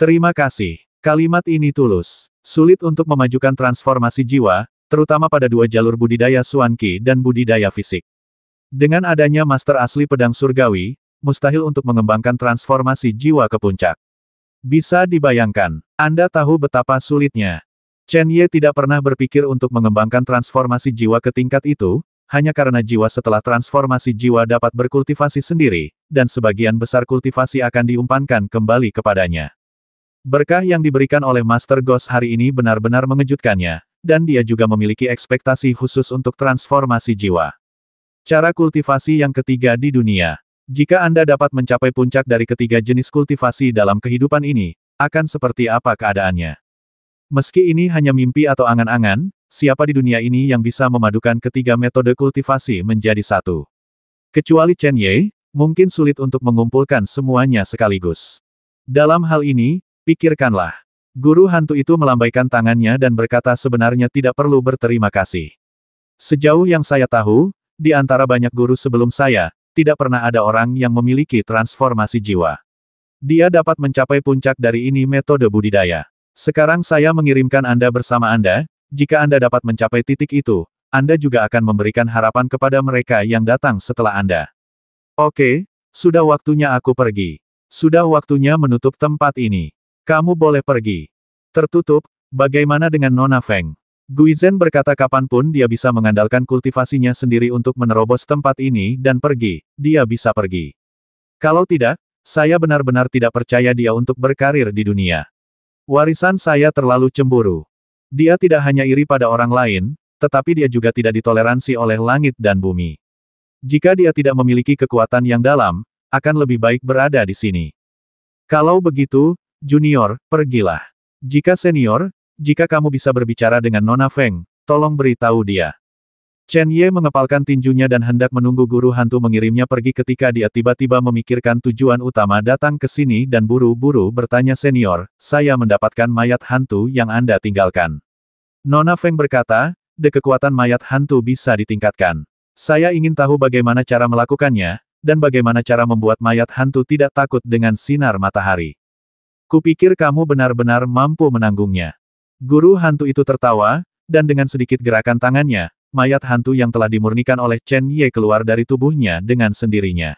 Terima kasih. Kalimat ini tulus. Sulit untuk memajukan transformasi jiwa, terutama pada dua jalur budidaya suan suanki dan budidaya fisik. Dengan adanya master asli pedang surgawi, mustahil untuk mengembangkan transformasi jiwa ke puncak. Bisa dibayangkan, Anda tahu betapa sulitnya. Chen Ye tidak pernah berpikir untuk mengembangkan transformasi jiwa ke tingkat itu, hanya karena jiwa setelah transformasi jiwa dapat berkultivasi sendiri, dan sebagian besar kultivasi akan diumpankan kembali kepadanya. Berkah yang diberikan oleh Master Ghost hari ini benar-benar mengejutkannya, dan dia juga memiliki ekspektasi khusus untuk transformasi jiwa. Cara kultivasi yang ketiga di dunia. Jika Anda dapat mencapai puncak dari ketiga jenis kultivasi dalam kehidupan ini, akan seperti apa keadaannya? Meski ini hanya mimpi atau angan-angan, siapa di dunia ini yang bisa memadukan ketiga metode kultivasi menjadi satu? Kecuali Chen Ye, mungkin sulit untuk mengumpulkan semuanya sekaligus. Dalam hal ini, Pikirkanlah. Guru hantu itu melambaikan tangannya dan berkata sebenarnya tidak perlu berterima kasih. Sejauh yang saya tahu, di antara banyak guru sebelum saya, tidak pernah ada orang yang memiliki transformasi jiwa. Dia dapat mencapai puncak dari ini metode budidaya. Sekarang saya mengirimkan Anda bersama Anda, jika Anda dapat mencapai titik itu, Anda juga akan memberikan harapan kepada mereka yang datang setelah Anda. Oke, sudah waktunya aku pergi. Sudah waktunya menutup tempat ini. Kamu boleh pergi. Tertutup, bagaimana dengan Nona Feng? Guizen berkata kapanpun dia bisa mengandalkan kultivasinya sendiri untuk menerobos tempat ini dan pergi, dia bisa pergi. Kalau tidak, saya benar-benar tidak percaya dia untuk berkarir di dunia. Warisan saya terlalu cemburu. Dia tidak hanya iri pada orang lain, tetapi dia juga tidak ditoleransi oleh langit dan bumi. Jika dia tidak memiliki kekuatan yang dalam, akan lebih baik berada di sini. Kalau begitu, Junior, pergilah. Jika senior, jika kamu bisa berbicara dengan Nona Feng, tolong beritahu dia. Chen Ye mengepalkan tinjunya dan hendak menunggu guru hantu mengirimnya pergi ketika dia tiba-tiba memikirkan tujuan utama datang ke sini dan buru-buru bertanya senior, saya mendapatkan mayat hantu yang Anda tinggalkan. Nona Feng berkata, de kekuatan mayat hantu bisa ditingkatkan. Saya ingin tahu bagaimana cara melakukannya, dan bagaimana cara membuat mayat hantu tidak takut dengan sinar matahari. Kupikir kamu benar-benar mampu menanggungnya. Guru hantu itu tertawa, dan dengan sedikit gerakan tangannya, mayat hantu yang telah dimurnikan oleh Chen Ye keluar dari tubuhnya dengan sendirinya.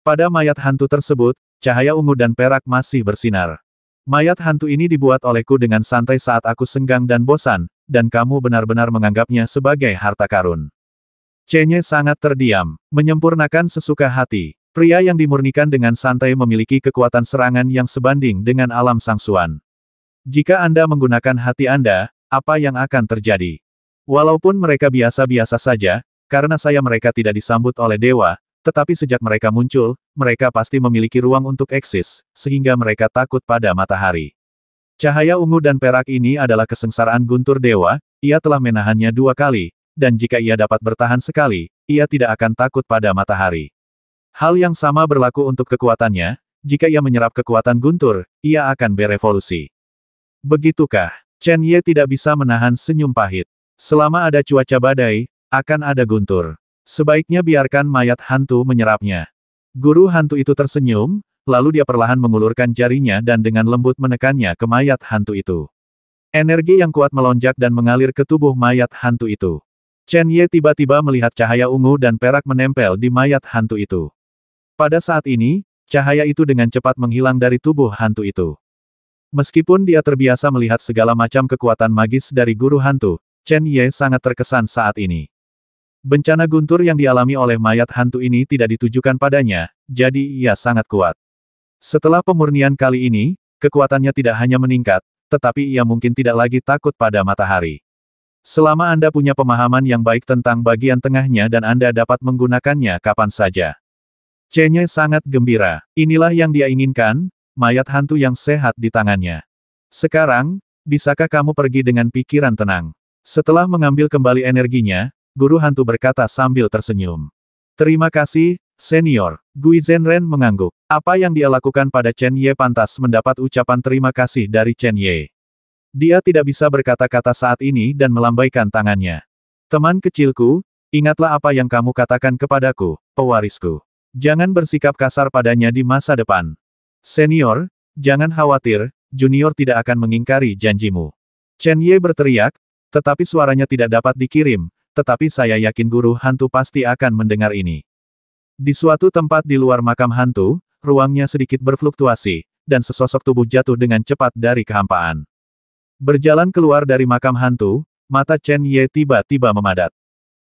Pada mayat hantu tersebut, cahaya ungu dan perak masih bersinar. Mayat hantu ini dibuat olehku dengan santai saat aku senggang dan bosan, dan kamu benar-benar menganggapnya sebagai harta karun. Chen Ye sangat terdiam, menyempurnakan sesuka hati. Pria yang dimurnikan dengan santai memiliki kekuatan serangan yang sebanding dengan alam sangsuan. Jika Anda menggunakan hati Anda, apa yang akan terjadi? Walaupun mereka biasa-biasa saja, karena saya mereka tidak disambut oleh dewa, tetapi sejak mereka muncul, mereka pasti memiliki ruang untuk eksis, sehingga mereka takut pada matahari. Cahaya ungu dan perak ini adalah kesengsaraan guntur dewa, ia telah menahannya dua kali, dan jika ia dapat bertahan sekali, ia tidak akan takut pada matahari. Hal yang sama berlaku untuk kekuatannya, jika ia menyerap kekuatan guntur, ia akan berevolusi. Begitukah? Chen Ye tidak bisa menahan senyum pahit. Selama ada cuaca badai, akan ada guntur. Sebaiknya biarkan mayat hantu menyerapnya. Guru hantu itu tersenyum, lalu dia perlahan mengulurkan jarinya dan dengan lembut menekannya ke mayat hantu itu. Energi yang kuat melonjak dan mengalir ke tubuh mayat hantu itu. Chen Ye tiba-tiba melihat cahaya ungu dan perak menempel di mayat hantu itu. Pada saat ini, cahaya itu dengan cepat menghilang dari tubuh hantu itu. Meskipun dia terbiasa melihat segala macam kekuatan magis dari guru hantu, Chen Ye sangat terkesan saat ini. Bencana guntur yang dialami oleh mayat hantu ini tidak ditujukan padanya, jadi ia sangat kuat. Setelah pemurnian kali ini, kekuatannya tidak hanya meningkat, tetapi ia mungkin tidak lagi takut pada matahari. Selama Anda punya pemahaman yang baik tentang bagian tengahnya dan Anda dapat menggunakannya kapan saja. Chenye sangat gembira. Inilah yang dia inginkan, mayat hantu yang sehat di tangannya. Sekarang, bisakah kamu pergi dengan pikiran tenang? Setelah mengambil kembali energinya, guru hantu berkata sambil tersenyum. Terima kasih, senior. Gui Zhenren mengangguk. Apa yang dia lakukan pada Chen Ye pantas mendapat ucapan terima kasih dari Chen Ye. Dia tidak bisa berkata-kata saat ini dan melambaikan tangannya. Teman kecilku, ingatlah apa yang kamu katakan kepadaku, pewarisku. Jangan bersikap kasar padanya di masa depan. Senior, jangan khawatir, junior tidak akan mengingkari janjimu. Chen Ye berteriak, tetapi suaranya tidak dapat dikirim, tetapi saya yakin guru hantu pasti akan mendengar ini. Di suatu tempat di luar makam hantu, ruangnya sedikit berfluktuasi, dan sesosok tubuh jatuh dengan cepat dari kehampaan. Berjalan keluar dari makam hantu, mata Chen Ye tiba-tiba memadat.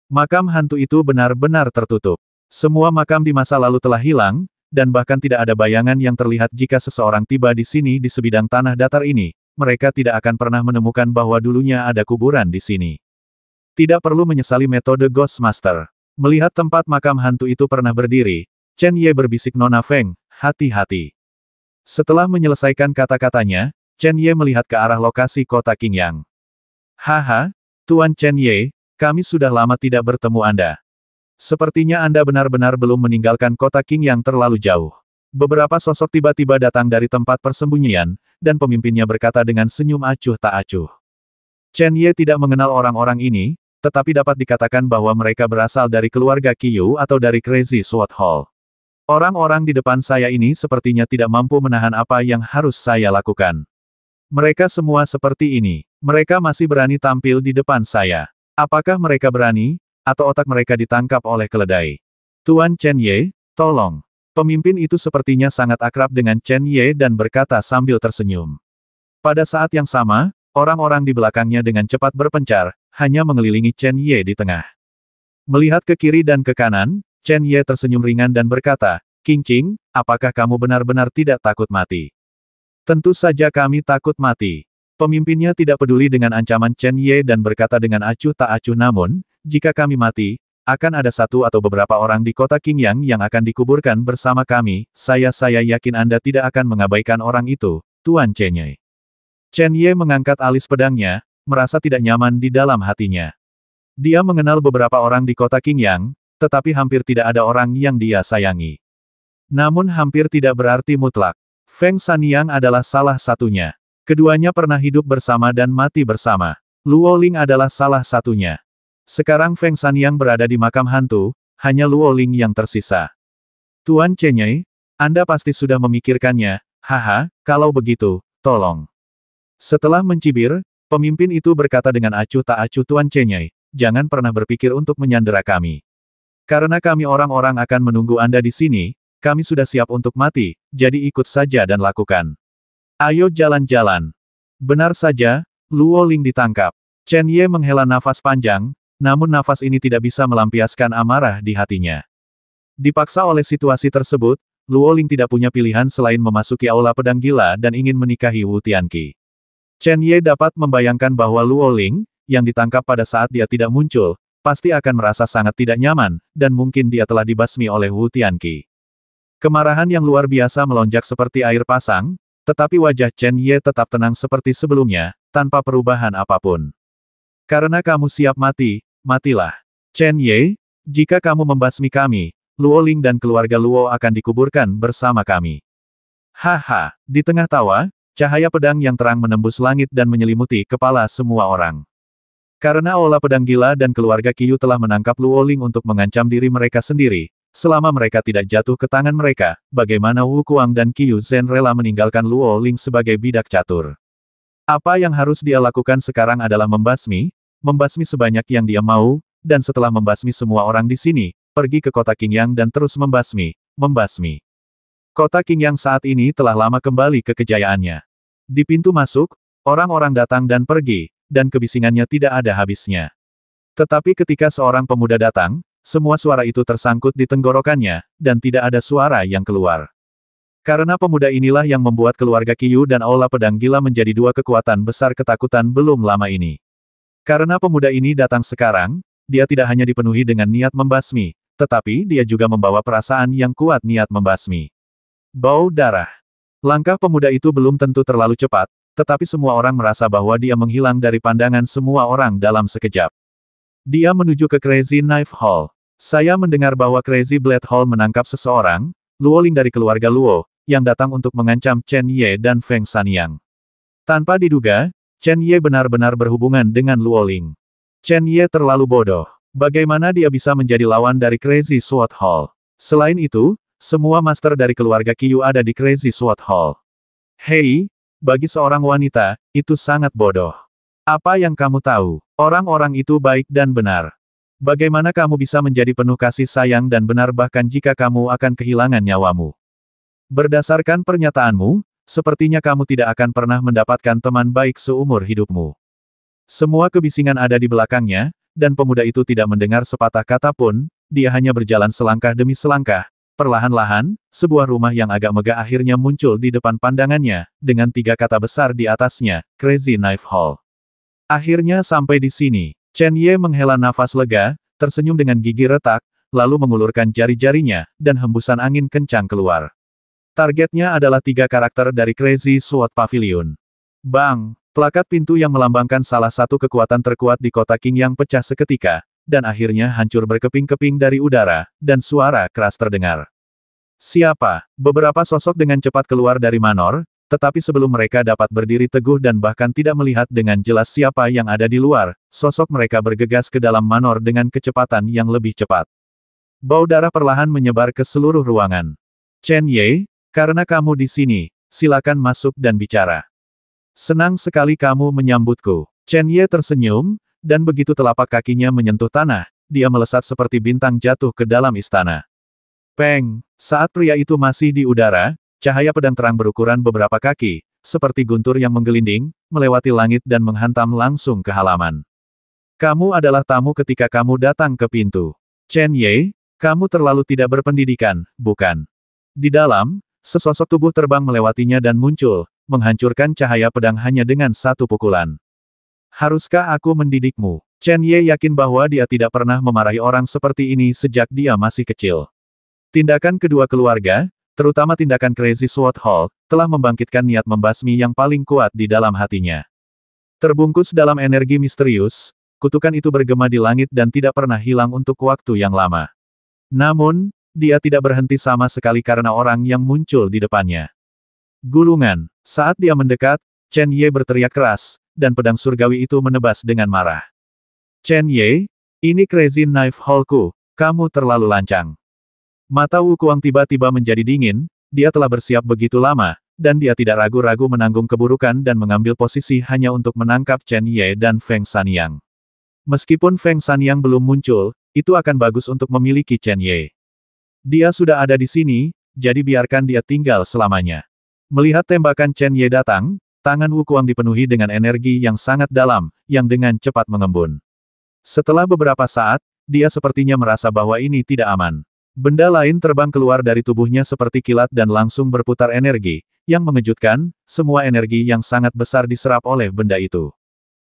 Makam hantu itu benar-benar tertutup. Semua makam di masa lalu telah hilang, dan bahkan tidak ada bayangan yang terlihat jika seseorang tiba di sini di sebidang tanah datar ini, mereka tidak akan pernah menemukan bahwa dulunya ada kuburan di sini. Tidak perlu menyesali metode Ghost Master. Melihat tempat makam hantu itu pernah berdiri, Chen Ye berbisik Nona Feng, hati-hati. Setelah menyelesaikan kata-katanya, Chen Ye melihat ke arah lokasi kota Qingyang. Haha, Tuan Chen Ye, kami sudah lama tidak bertemu Anda. Sepertinya Anda benar-benar belum meninggalkan kota King yang terlalu jauh. Beberapa sosok tiba-tiba datang dari tempat persembunyian, dan pemimpinnya berkata dengan senyum acuh tak acuh. Chen Ye tidak mengenal orang-orang ini, tetapi dapat dikatakan bahwa mereka berasal dari keluarga Qiu atau dari Crazy Sword Hall. Orang-orang di depan saya ini sepertinya tidak mampu menahan apa yang harus saya lakukan. Mereka semua seperti ini. Mereka masih berani tampil di depan saya. Apakah mereka berani? atau otak mereka ditangkap oleh keledai. Tuan Chen Ye, tolong. Pemimpin itu sepertinya sangat akrab dengan Chen Ye dan berkata sambil tersenyum. Pada saat yang sama, orang-orang di belakangnya dengan cepat berpencar, hanya mengelilingi Chen Ye di tengah. Melihat ke kiri dan ke kanan, Chen Ye tersenyum ringan dan berkata, King Qing, apakah kamu benar-benar tidak takut mati? Tentu saja kami takut mati. Pemimpinnya tidak peduli dengan ancaman Chen Ye dan berkata dengan acuh tak acuh namun, jika kami mati, akan ada satu atau beberapa orang di kota Qingyang yang akan dikuburkan bersama kami, saya-saya yakin Anda tidak akan mengabaikan orang itu, Tuan Chen Ye. Chen Ye mengangkat alis pedangnya, merasa tidak nyaman di dalam hatinya. Dia mengenal beberapa orang di kota Qingyang, tetapi hampir tidak ada orang yang dia sayangi. Namun hampir tidak berarti mutlak. Feng Saniang adalah salah satunya. Keduanya pernah hidup bersama dan mati bersama. Luo Ling adalah salah satunya. Sekarang Feng San yang berada di makam hantu, hanya Luo Ling yang tersisa. Tuan Chenyei, Anda pasti sudah memikirkannya, haha, kalau begitu, tolong. Setelah mencibir, pemimpin itu berkata dengan acuh tak acuh Tuan Chenyei, jangan pernah berpikir untuk menyandera kami. Karena kami orang-orang akan menunggu Anda di sini, kami sudah siap untuk mati, jadi ikut saja dan lakukan. Ayo jalan-jalan. Benar saja, Luo Ling ditangkap. Chen Ye menghela nafas panjang, namun nafas ini tidak bisa melampiaskan amarah di hatinya. Dipaksa oleh situasi tersebut, Luo Ling tidak punya pilihan selain memasuki aula pedang gila dan ingin menikahi Wu Tianqi. Chen Ye dapat membayangkan bahwa Luo Ling, yang ditangkap pada saat dia tidak muncul, pasti akan merasa sangat tidak nyaman, dan mungkin dia telah dibasmi oleh Wu Tianqi. Kemarahan yang luar biasa melonjak seperti air pasang, tetapi wajah Chen Ye tetap tenang seperti sebelumnya, tanpa perubahan apapun. Karena kamu siap mati, matilah. Chen Ye, jika kamu membasmi kami, Luo Ling dan keluarga Luo akan dikuburkan bersama kami. Haha, di tengah tawa, cahaya pedang yang terang menembus langit dan menyelimuti kepala semua orang. Karena olah pedang gila dan keluarga Kiyu telah menangkap Luo Ling untuk mengancam diri mereka sendiri, selama mereka tidak jatuh ke tangan mereka, bagaimana Wu Kuang dan Kiyu Zhen rela meninggalkan Luo Ling sebagai bidak catur. Apa yang harus dia lakukan sekarang adalah membasmi, membasmi sebanyak yang dia mau, dan setelah membasmi semua orang di sini, pergi ke kota Qingyang dan terus membasmi, membasmi. Kota Qingyang saat ini telah lama kembali ke kejayaannya. Di pintu masuk, orang-orang datang dan pergi, dan kebisingannya tidak ada habisnya. Tetapi ketika seorang pemuda datang, semua suara itu tersangkut di tenggorokannya, dan tidak ada suara yang keluar. Karena pemuda inilah yang membuat keluarga Kiyu dan Aula Pedang Gila menjadi dua kekuatan besar ketakutan belum lama ini. Karena pemuda ini datang sekarang, dia tidak hanya dipenuhi dengan niat membasmi, tetapi dia juga membawa perasaan yang kuat niat membasmi. Bau darah. Langkah pemuda itu belum tentu terlalu cepat, tetapi semua orang merasa bahwa dia menghilang dari pandangan semua orang dalam sekejap. Dia menuju ke Crazy Knife Hall. Saya mendengar bahwa Crazy Blade Hall menangkap seseorang, Luo Ling dari keluarga Luo, yang datang untuk mengancam Chen Ye dan Feng Sanyang. Tanpa diduga, Chen Ye benar-benar berhubungan dengan Luo Ling. Chen Ye terlalu bodoh. Bagaimana dia bisa menjadi lawan dari Crazy Sword Hall? Selain itu, semua master dari keluarga Qiu ada di Crazy Sword Hall. Hei, bagi seorang wanita, itu sangat bodoh. Apa yang kamu tahu? Orang-orang itu baik dan benar. Bagaimana kamu bisa menjadi penuh kasih sayang dan benar bahkan jika kamu akan kehilangan nyawamu? Berdasarkan pernyataanmu, Sepertinya kamu tidak akan pernah mendapatkan teman baik seumur hidupmu. Semua kebisingan ada di belakangnya, dan pemuda itu tidak mendengar sepatah kata pun, dia hanya berjalan selangkah demi selangkah. Perlahan-lahan, sebuah rumah yang agak megah akhirnya muncul di depan pandangannya, dengan tiga kata besar di atasnya, Crazy Knife Hall. Akhirnya sampai di sini, Chen Ye menghela nafas lega, tersenyum dengan gigi retak, lalu mengulurkan jari-jarinya, dan hembusan angin kencang keluar. Targetnya adalah tiga karakter dari Crazy Sword Pavilion. Bang! Plakat pintu yang melambangkan salah satu kekuatan terkuat di kota King yang pecah seketika, dan akhirnya hancur berkeping-keping dari udara, dan suara keras terdengar. Siapa? Beberapa sosok dengan cepat keluar dari Manor, tetapi sebelum mereka dapat berdiri teguh dan bahkan tidak melihat dengan jelas siapa yang ada di luar, sosok mereka bergegas ke dalam Manor dengan kecepatan yang lebih cepat. Bau darah perlahan menyebar ke seluruh ruangan. Chen Ye, karena kamu di sini, silakan masuk dan bicara. Senang sekali kamu menyambutku. Chen Ye tersenyum, dan begitu telapak kakinya menyentuh tanah, dia melesat seperti bintang jatuh ke dalam istana. Peng, saat pria itu masih di udara, cahaya pedang terang berukuran beberapa kaki, seperti guntur yang menggelinding, melewati langit dan menghantam langsung ke halaman. Kamu adalah tamu ketika kamu datang ke pintu. Chen Ye, kamu terlalu tidak berpendidikan, bukan? Di dalam, Sesosok tubuh terbang melewatinya dan muncul, menghancurkan cahaya pedang hanya dengan satu pukulan. Haruskah aku mendidikmu? Chen Ye yakin bahwa dia tidak pernah memarahi orang seperti ini sejak dia masih kecil. Tindakan kedua keluarga, terutama tindakan Crazy Sword Hall, telah membangkitkan niat membasmi yang paling kuat di dalam hatinya. Terbungkus dalam energi misterius, kutukan itu bergema di langit dan tidak pernah hilang untuk waktu yang lama. Namun, dia tidak berhenti sama sekali karena orang yang muncul di depannya. Gulungan, saat dia mendekat, Chen Ye berteriak keras, dan pedang surgawi itu menebas dengan marah. Chen Ye, ini Crazy Knife Hallku, kamu terlalu lancang. Mata Wukuang tiba-tiba menjadi dingin, dia telah bersiap begitu lama, dan dia tidak ragu-ragu menanggung keburukan dan mengambil posisi hanya untuk menangkap Chen Ye dan Feng Sanyang. Meskipun Feng Sanyang belum muncul, itu akan bagus untuk memiliki Chen Ye. Dia sudah ada di sini, jadi biarkan dia tinggal selamanya. Melihat tembakan Chen Ye datang, tangan Wukuang dipenuhi dengan energi yang sangat dalam, yang dengan cepat mengembun. Setelah beberapa saat, dia sepertinya merasa bahwa ini tidak aman. Benda lain terbang keluar dari tubuhnya seperti kilat dan langsung berputar energi, yang mengejutkan, semua energi yang sangat besar diserap oleh benda itu.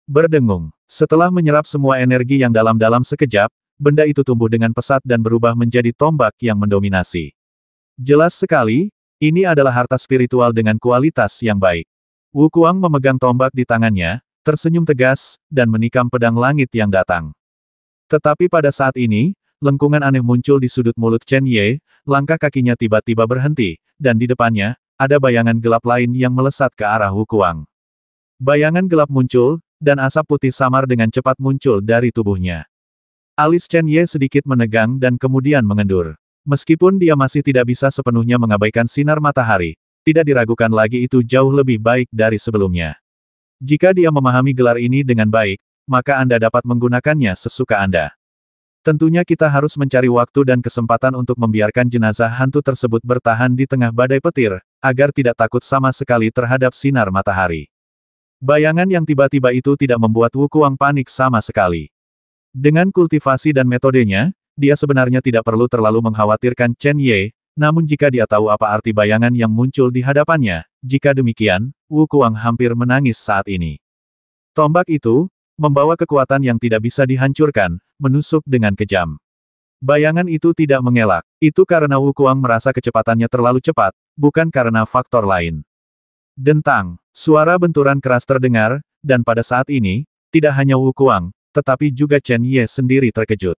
Berdengung. Setelah menyerap semua energi yang dalam-dalam sekejap, benda itu tumbuh dengan pesat dan berubah menjadi tombak yang mendominasi. Jelas sekali, ini adalah harta spiritual dengan kualitas yang baik. Wu Kuang memegang tombak di tangannya, tersenyum tegas, dan menikam pedang langit yang datang. Tetapi pada saat ini, lengkungan aneh muncul di sudut mulut Chen Ye, langkah kakinya tiba-tiba berhenti, dan di depannya, ada bayangan gelap lain yang melesat ke arah Wu Kuang. Bayangan gelap muncul, dan asap putih samar dengan cepat muncul dari tubuhnya. Alis Chen Ye sedikit menegang dan kemudian mengendur. Meskipun dia masih tidak bisa sepenuhnya mengabaikan sinar matahari, tidak diragukan lagi itu jauh lebih baik dari sebelumnya. Jika dia memahami gelar ini dengan baik, maka Anda dapat menggunakannya sesuka Anda. Tentunya kita harus mencari waktu dan kesempatan untuk membiarkan jenazah hantu tersebut bertahan di tengah badai petir, agar tidak takut sama sekali terhadap sinar matahari. Bayangan yang tiba-tiba itu tidak membuat Wukuang panik sama sekali. Dengan kultivasi dan metodenya, dia sebenarnya tidak perlu terlalu mengkhawatirkan Chen Ye, namun jika dia tahu apa arti bayangan yang muncul di hadapannya, jika demikian, Wu Kuang hampir menangis saat ini. Tombak itu, membawa kekuatan yang tidak bisa dihancurkan, menusuk dengan kejam. Bayangan itu tidak mengelak. Itu karena Wu Kuang merasa kecepatannya terlalu cepat, bukan karena faktor lain. Dentang, suara benturan keras terdengar, dan pada saat ini, tidak hanya Wu Kuang, tetapi juga Chen Ye sendiri terkejut.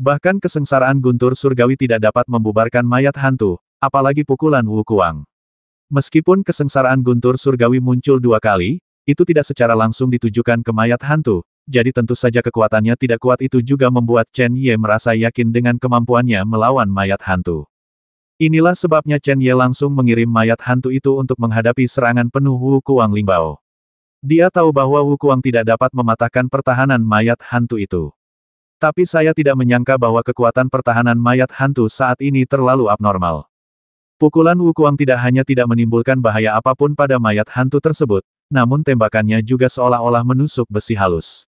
Bahkan kesengsaraan guntur surgawi tidak dapat membubarkan mayat hantu, apalagi pukulan Wu Kuang. Meskipun kesengsaraan guntur surgawi muncul dua kali, itu tidak secara langsung ditujukan ke mayat hantu, jadi tentu saja kekuatannya tidak kuat itu juga membuat Chen Ye merasa yakin dengan kemampuannya melawan mayat hantu. Inilah sebabnya Chen Ye langsung mengirim mayat hantu itu untuk menghadapi serangan penuh Wu Kuang Limbao. Dia tahu bahwa Wu tidak dapat mematahkan pertahanan mayat hantu itu. Tapi saya tidak menyangka bahwa kekuatan pertahanan mayat hantu saat ini terlalu abnormal. Pukulan Wukuang tidak hanya tidak menimbulkan bahaya apapun pada mayat hantu tersebut, namun tembakannya juga seolah-olah menusuk besi halus.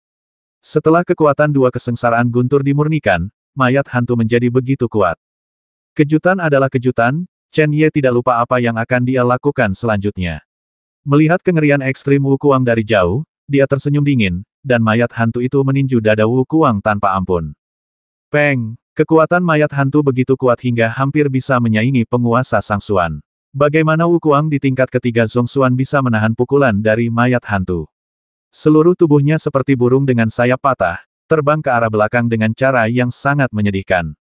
Setelah kekuatan dua kesengsaraan guntur dimurnikan, mayat hantu menjadi begitu kuat. Kejutan adalah kejutan, Chen Ye tidak lupa apa yang akan dia lakukan selanjutnya. Melihat kengerian ekstrim Wukuang dari jauh, dia tersenyum dingin, dan mayat hantu itu meninju dada Wukuang tanpa ampun. Peng! Kekuatan mayat hantu begitu kuat hingga hampir bisa menyaingi penguasa Sang Suan. Bagaimana Wukuang di tingkat ketiga Zong Suan bisa menahan pukulan dari mayat hantu? Seluruh tubuhnya seperti burung dengan sayap patah, terbang ke arah belakang dengan cara yang sangat menyedihkan.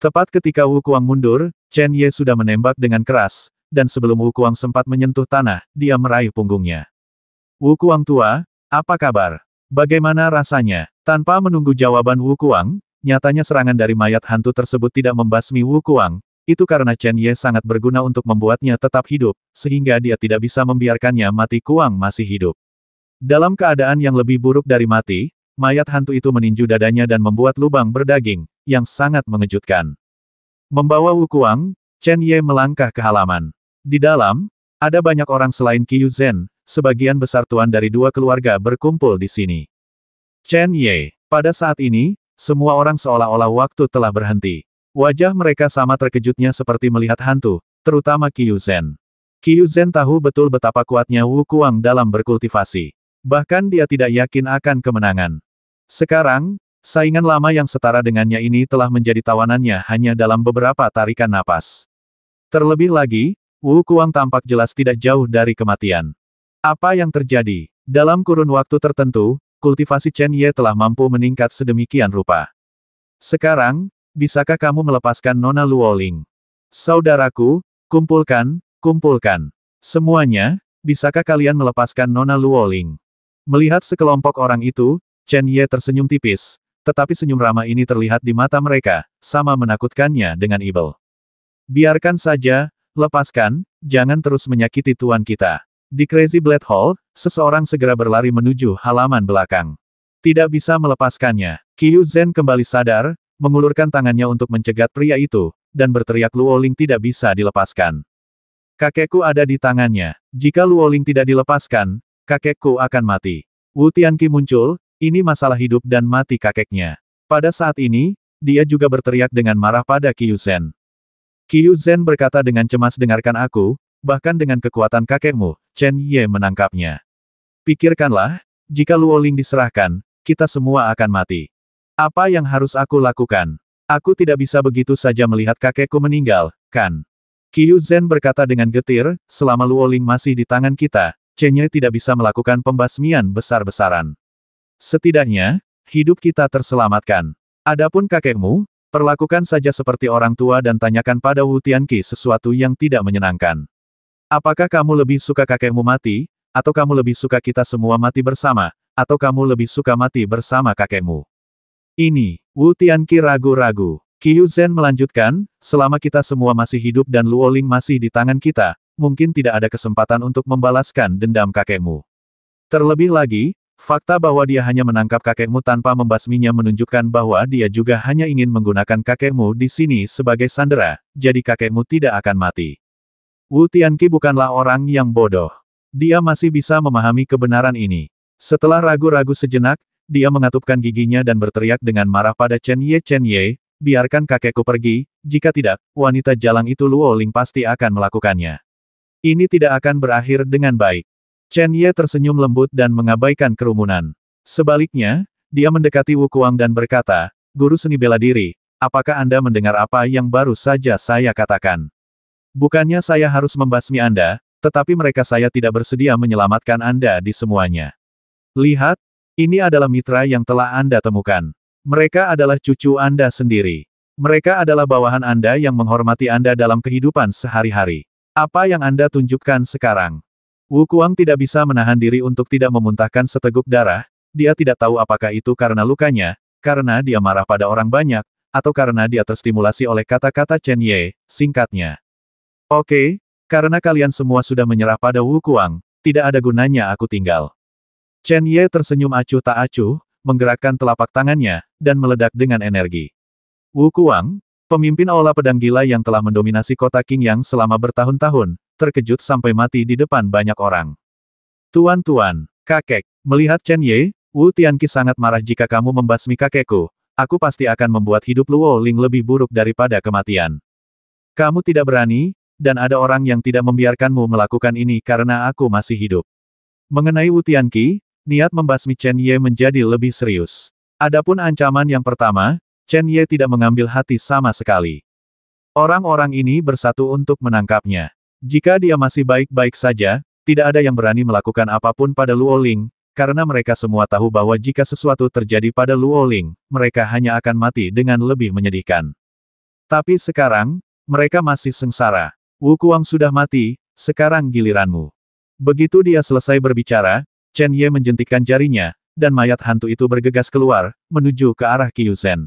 Tepat ketika Wukuang mundur, Chen Ye sudah menembak dengan keras, dan sebelum Wu Kuang sempat menyentuh tanah, dia meraih punggungnya. Wu Kuang tua, apa kabar? Bagaimana rasanya? Tanpa menunggu jawaban Wu Kuang, nyatanya serangan dari mayat hantu tersebut tidak membasmi Wu Kuang, itu karena Chen Ye sangat berguna untuk membuatnya tetap hidup, sehingga dia tidak bisa membiarkannya mati Kuang masih hidup. Dalam keadaan yang lebih buruk dari mati, mayat hantu itu meninju dadanya dan membuat lubang berdaging, yang sangat mengejutkan. Membawa Wu Kuang, Chen Ye melangkah ke halaman. Di dalam, ada banyak orang selain Qiu Zhen, sebagian besar tuan dari dua keluarga berkumpul di sini. Chen Ye, pada saat ini, semua orang seolah-olah waktu telah berhenti. Wajah mereka sama terkejutnya seperti melihat hantu, terutama Qiu Zhen. Qiu Zhen tahu betul betapa kuatnya Wu Kuang dalam berkultivasi. Bahkan dia tidak yakin akan kemenangan. Sekarang, Saingan lama yang setara dengannya ini telah menjadi tawanannya hanya dalam beberapa tarikan napas. Terlebih lagi, Wu Kuang tampak jelas tidak jauh dari kematian. Apa yang terjadi? Dalam kurun waktu tertentu, kultivasi Chen Ye telah mampu meningkat sedemikian rupa. Sekarang, bisakah kamu melepaskan Nona Luoling? Saudaraku, kumpulkan, kumpulkan. Semuanya, bisakah kalian melepaskan Nona Luoling? Melihat sekelompok orang itu, Chen Ye tersenyum tipis, tetapi senyum ramah ini terlihat di mata mereka, sama menakutkannya dengan Ibel. Biarkan saja, Lepaskan, jangan terus menyakiti tuan kita. Di Crazy Blade Hall, seseorang segera berlari menuju halaman belakang. Tidak bisa melepaskannya. Qiu Zhen kembali sadar, mengulurkan tangannya untuk mencegat pria itu, dan berteriak Luo Ling tidak bisa dilepaskan. Kakekku ada di tangannya. Jika Luo Ling tidak dilepaskan, kakekku akan mati. Wu Tianqi muncul, ini masalah hidup dan mati kakeknya. Pada saat ini, dia juga berteriak dengan marah pada Qiu Zhen. Qiu Zhen berkata dengan cemas dengarkan aku, bahkan dengan kekuatan kakekmu, Chen Ye menangkapnya. Pikirkanlah, jika Luo Ling diserahkan, kita semua akan mati. Apa yang harus aku lakukan? Aku tidak bisa begitu saja melihat kakekku meninggal, kan? Qiu Zhen berkata dengan getir, selama Luo Ling masih di tangan kita, Chen Ye tidak bisa melakukan pembasmian besar-besaran. Setidaknya, hidup kita terselamatkan. Adapun kakekmu, Perlakukan saja seperti orang tua dan tanyakan pada Wu Tianqi sesuatu yang tidak menyenangkan. Apakah kamu lebih suka kakekmu mati, atau kamu lebih suka kita semua mati bersama, atau kamu lebih suka mati bersama kakekmu? Ini, Wu Tianqi ragu-ragu. Qiu Zhen melanjutkan, selama kita semua masih hidup dan Luoling masih di tangan kita, mungkin tidak ada kesempatan untuk membalaskan dendam kakekmu. Terlebih lagi, Fakta bahwa dia hanya menangkap kakekmu tanpa membasminya menunjukkan bahwa dia juga hanya ingin menggunakan kakekmu di sini sebagai sandera, jadi kakekmu tidak akan mati. Wu Tianqi bukanlah orang yang bodoh. Dia masih bisa memahami kebenaran ini. Setelah ragu-ragu sejenak, dia mengatupkan giginya dan berteriak dengan marah pada Chen Ye Chen Ye, biarkan kakekku pergi, jika tidak, wanita jalang itu Luo Ling pasti akan melakukannya. Ini tidak akan berakhir dengan baik. Chen Ye tersenyum lembut dan mengabaikan kerumunan. Sebaliknya, dia mendekati Wu Kuang dan berkata, Guru seni bela diri, apakah Anda mendengar apa yang baru saja saya katakan? Bukannya saya harus membasmi Anda, tetapi mereka saya tidak bersedia menyelamatkan Anda di semuanya. Lihat, ini adalah mitra yang telah Anda temukan. Mereka adalah cucu Anda sendiri. Mereka adalah bawahan Anda yang menghormati Anda dalam kehidupan sehari-hari. Apa yang Anda tunjukkan sekarang? Wu Kuang tidak bisa menahan diri untuk tidak memuntahkan seteguk darah, dia tidak tahu apakah itu karena lukanya, karena dia marah pada orang banyak, atau karena dia terstimulasi oleh kata-kata Chen Ye, singkatnya. Oke, karena kalian semua sudah menyerah pada Wu Kuang, tidak ada gunanya aku tinggal. Chen Ye tersenyum acuh tak acuh, menggerakkan telapak tangannya, dan meledak dengan energi. Wu Kuang, pemimpin aula pedang gila yang telah mendominasi kota Qingyang selama bertahun-tahun, terkejut sampai mati di depan banyak orang. Tuan-tuan, kakek, melihat Chen Ye, Wu Tianqi sangat marah jika kamu membasmi kakekku, aku pasti akan membuat hidup Luo Ling lebih buruk daripada kematian. Kamu tidak berani, dan ada orang yang tidak membiarkanmu melakukan ini karena aku masih hidup. Mengenai Wu Tianqi, niat membasmi Chen Ye menjadi lebih serius. Adapun ancaman yang pertama, Chen Ye tidak mengambil hati sama sekali. Orang-orang ini bersatu untuk menangkapnya. Jika dia masih baik-baik saja, tidak ada yang berani melakukan apapun pada Luo Ling, karena mereka semua tahu bahwa jika sesuatu terjadi pada Luo Ling, mereka hanya akan mati dengan lebih menyedihkan. Tapi sekarang, mereka masih sengsara. Wu Kuang sudah mati, sekarang giliranmu. Begitu dia selesai berbicara, Chen Ye menjentikkan jarinya, dan mayat hantu itu bergegas keluar, menuju ke arah Qiyu Zhen.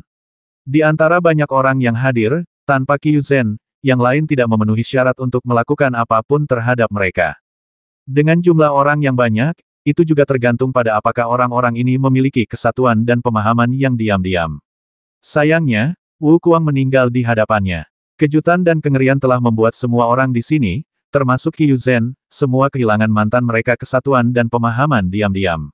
Di antara banyak orang yang hadir, tanpa Qiyu Zhen, yang lain tidak memenuhi syarat untuk melakukan apapun terhadap mereka. Dengan jumlah orang yang banyak, itu juga tergantung pada apakah orang-orang ini memiliki kesatuan dan pemahaman yang diam-diam. Sayangnya, Wu Kuang meninggal di hadapannya. Kejutan dan kengerian telah membuat semua orang di sini, termasuk Qiu Zhen, semua kehilangan mantan mereka kesatuan dan pemahaman diam-diam.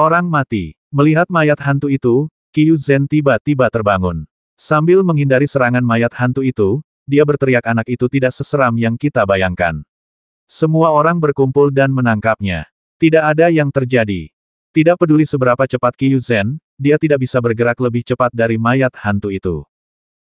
Orang mati. Melihat mayat hantu itu, Qiu Zhen tiba-tiba terbangun. Sambil menghindari serangan mayat hantu itu, dia berteriak anak itu tidak seseram yang kita bayangkan. Semua orang berkumpul dan menangkapnya. Tidak ada yang terjadi. Tidak peduli seberapa cepat Qiyu Zhen, dia tidak bisa bergerak lebih cepat dari mayat hantu itu.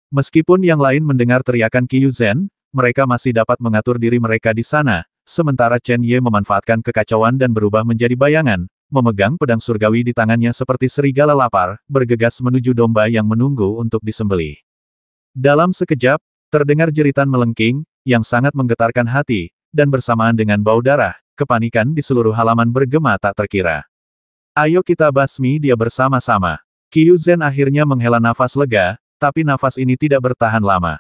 Meskipun yang lain mendengar teriakan Qiyu Zhen, mereka masih dapat mengatur diri mereka di sana, sementara Chen Ye memanfaatkan kekacauan dan berubah menjadi bayangan, memegang pedang surgawi di tangannya seperti serigala lapar, bergegas menuju domba yang menunggu untuk disembelih. Dalam sekejap, Terdengar jeritan melengking, yang sangat menggetarkan hati, dan bersamaan dengan bau darah, kepanikan di seluruh halaman bergema tak terkira. Ayo kita basmi dia bersama-sama. Qiu Zhen akhirnya menghela nafas lega, tapi nafas ini tidak bertahan lama.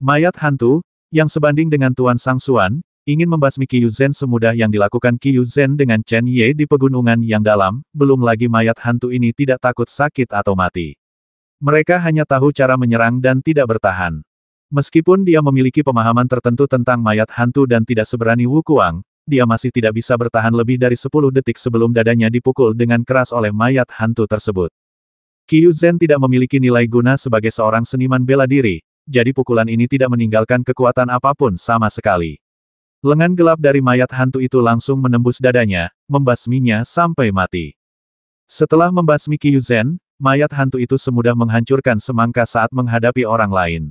Mayat hantu, yang sebanding dengan Tuan Sang Suan, ingin membasmi Qiu Zhen semudah yang dilakukan Qiu Zhen dengan Chen Ye di pegunungan yang dalam, belum lagi mayat hantu ini tidak takut sakit atau mati. Mereka hanya tahu cara menyerang dan tidak bertahan. Meskipun dia memiliki pemahaman tertentu tentang mayat hantu dan tidak seberani Wukuang, dia masih tidak bisa bertahan lebih dari 10 detik sebelum dadanya dipukul dengan keras oleh mayat hantu tersebut. Qiu Zhen tidak memiliki nilai guna sebagai seorang seniman bela diri, jadi pukulan ini tidak meninggalkan kekuatan apapun sama sekali. Lengan gelap dari mayat hantu itu langsung menembus dadanya, membasminya sampai mati. Setelah membasmi Qiu Zhen, mayat hantu itu semudah menghancurkan semangka saat menghadapi orang lain.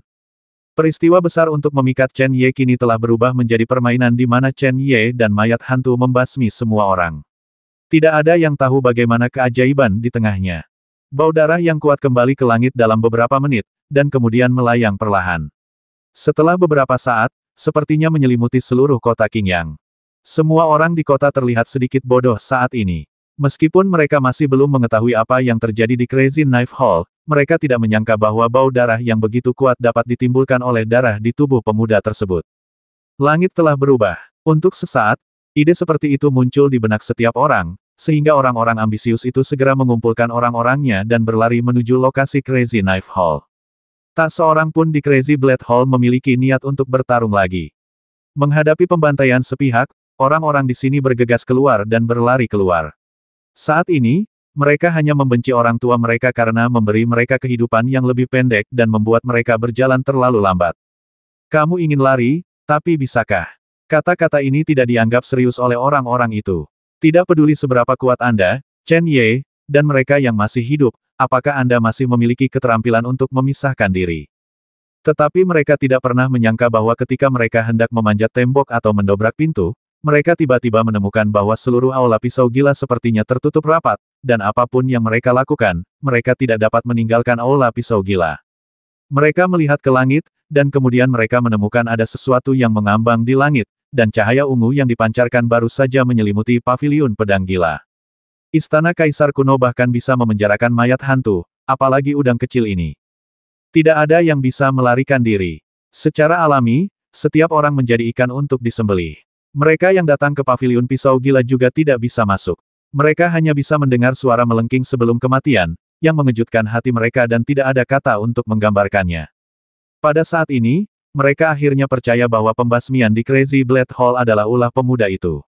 Peristiwa besar untuk memikat Chen Ye kini telah berubah menjadi permainan di mana Chen Ye dan mayat hantu membasmi semua orang. Tidak ada yang tahu bagaimana keajaiban di tengahnya. Bau darah yang kuat kembali ke langit dalam beberapa menit, dan kemudian melayang perlahan. Setelah beberapa saat, sepertinya menyelimuti seluruh kota Qingyang. Semua orang di kota terlihat sedikit bodoh saat ini. Meskipun mereka masih belum mengetahui apa yang terjadi di Crazy Knife Hall, mereka tidak menyangka bahwa bau darah yang begitu kuat dapat ditimbulkan oleh darah di tubuh pemuda tersebut. Langit telah berubah. Untuk sesaat, ide seperti itu muncul di benak setiap orang, sehingga orang-orang ambisius itu segera mengumpulkan orang-orangnya dan berlari menuju lokasi Crazy Knife Hall. Tak seorang pun di Crazy Blade Hall memiliki niat untuk bertarung lagi. Menghadapi pembantaian sepihak, orang-orang di sini bergegas keluar dan berlari keluar. Saat ini, mereka hanya membenci orang tua mereka karena memberi mereka kehidupan yang lebih pendek dan membuat mereka berjalan terlalu lambat. Kamu ingin lari, tapi bisakah? Kata-kata ini tidak dianggap serius oleh orang-orang itu. Tidak peduli seberapa kuat Anda, Chen Ye, dan mereka yang masih hidup, apakah Anda masih memiliki keterampilan untuk memisahkan diri? Tetapi mereka tidak pernah menyangka bahwa ketika mereka hendak memanjat tembok atau mendobrak pintu, mereka tiba-tiba menemukan bahwa seluruh aula pisau gila sepertinya tertutup rapat, dan apapun yang mereka lakukan, mereka tidak dapat meninggalkan aula pisau gila. Mereka melihat ke langit, dan kemudian mereka menemukan ada sesuatu yang mengambang di langit, dan cahaya ungu yang dipancarkan baru saja menyelimuti paviliun pedang gila. Istana Kaisar kuno bahkan bisa memenjarakan mayat hantu, apalagi udang kecil ini. Tidak ada yang bisa melarikan diri. Secara alami, setiap orang menjadi ikan untuk disembelih. Mereka yang datang ke paviliun pisau gila juga tidak bisa masuk. Mereka hanya bisa mendengar suara melengking sebelum kematian, yang mengejutkan hati mereka dan tidak ada kata untuk menggambarkannya. Pada saat ini, mereka akhirnya percaya bahwa pembasmian di Crazy Blade Hall adalah ulah pemuda itu.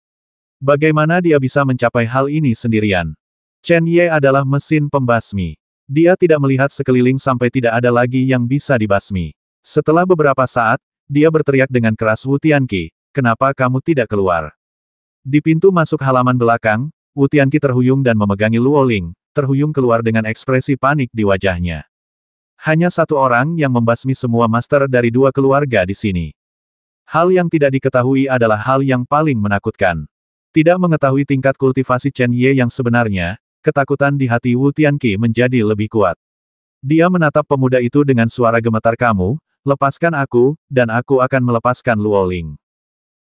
Bagaimana dia bisa mencapai hal ini sendirian? Chen Ye adalah mesin pembasmi. Dia tidak melihat sekeliling sampai tidak ada lagi yang bisa dibasmi. Setelah beberapa saat, dia berteriak dengan keras Wu Tianqi, Kenapa kamu tidak keluar? Di pintu masuk halaman belakang, Wu Tianqi terhuyung dan memegangi Luo Ling, terhuyung keluar dengan ekspresi panik di wajahnya. Hanya satu orang yang membasmi semua master dari dua keluarga di sini. Hal yang tidak diketahui adalah hal yang paling menakutkan. Tidak mengetahui tingkat kultivasi Chen Ye yang sebenarnya, ketakutan di hati Wu Tianqi menjadi lebih kuat. Dia menatap pemuda itu dengan suara gemetar kamu, lepaskan aku, dan aku akan melepaskan Luo Ling.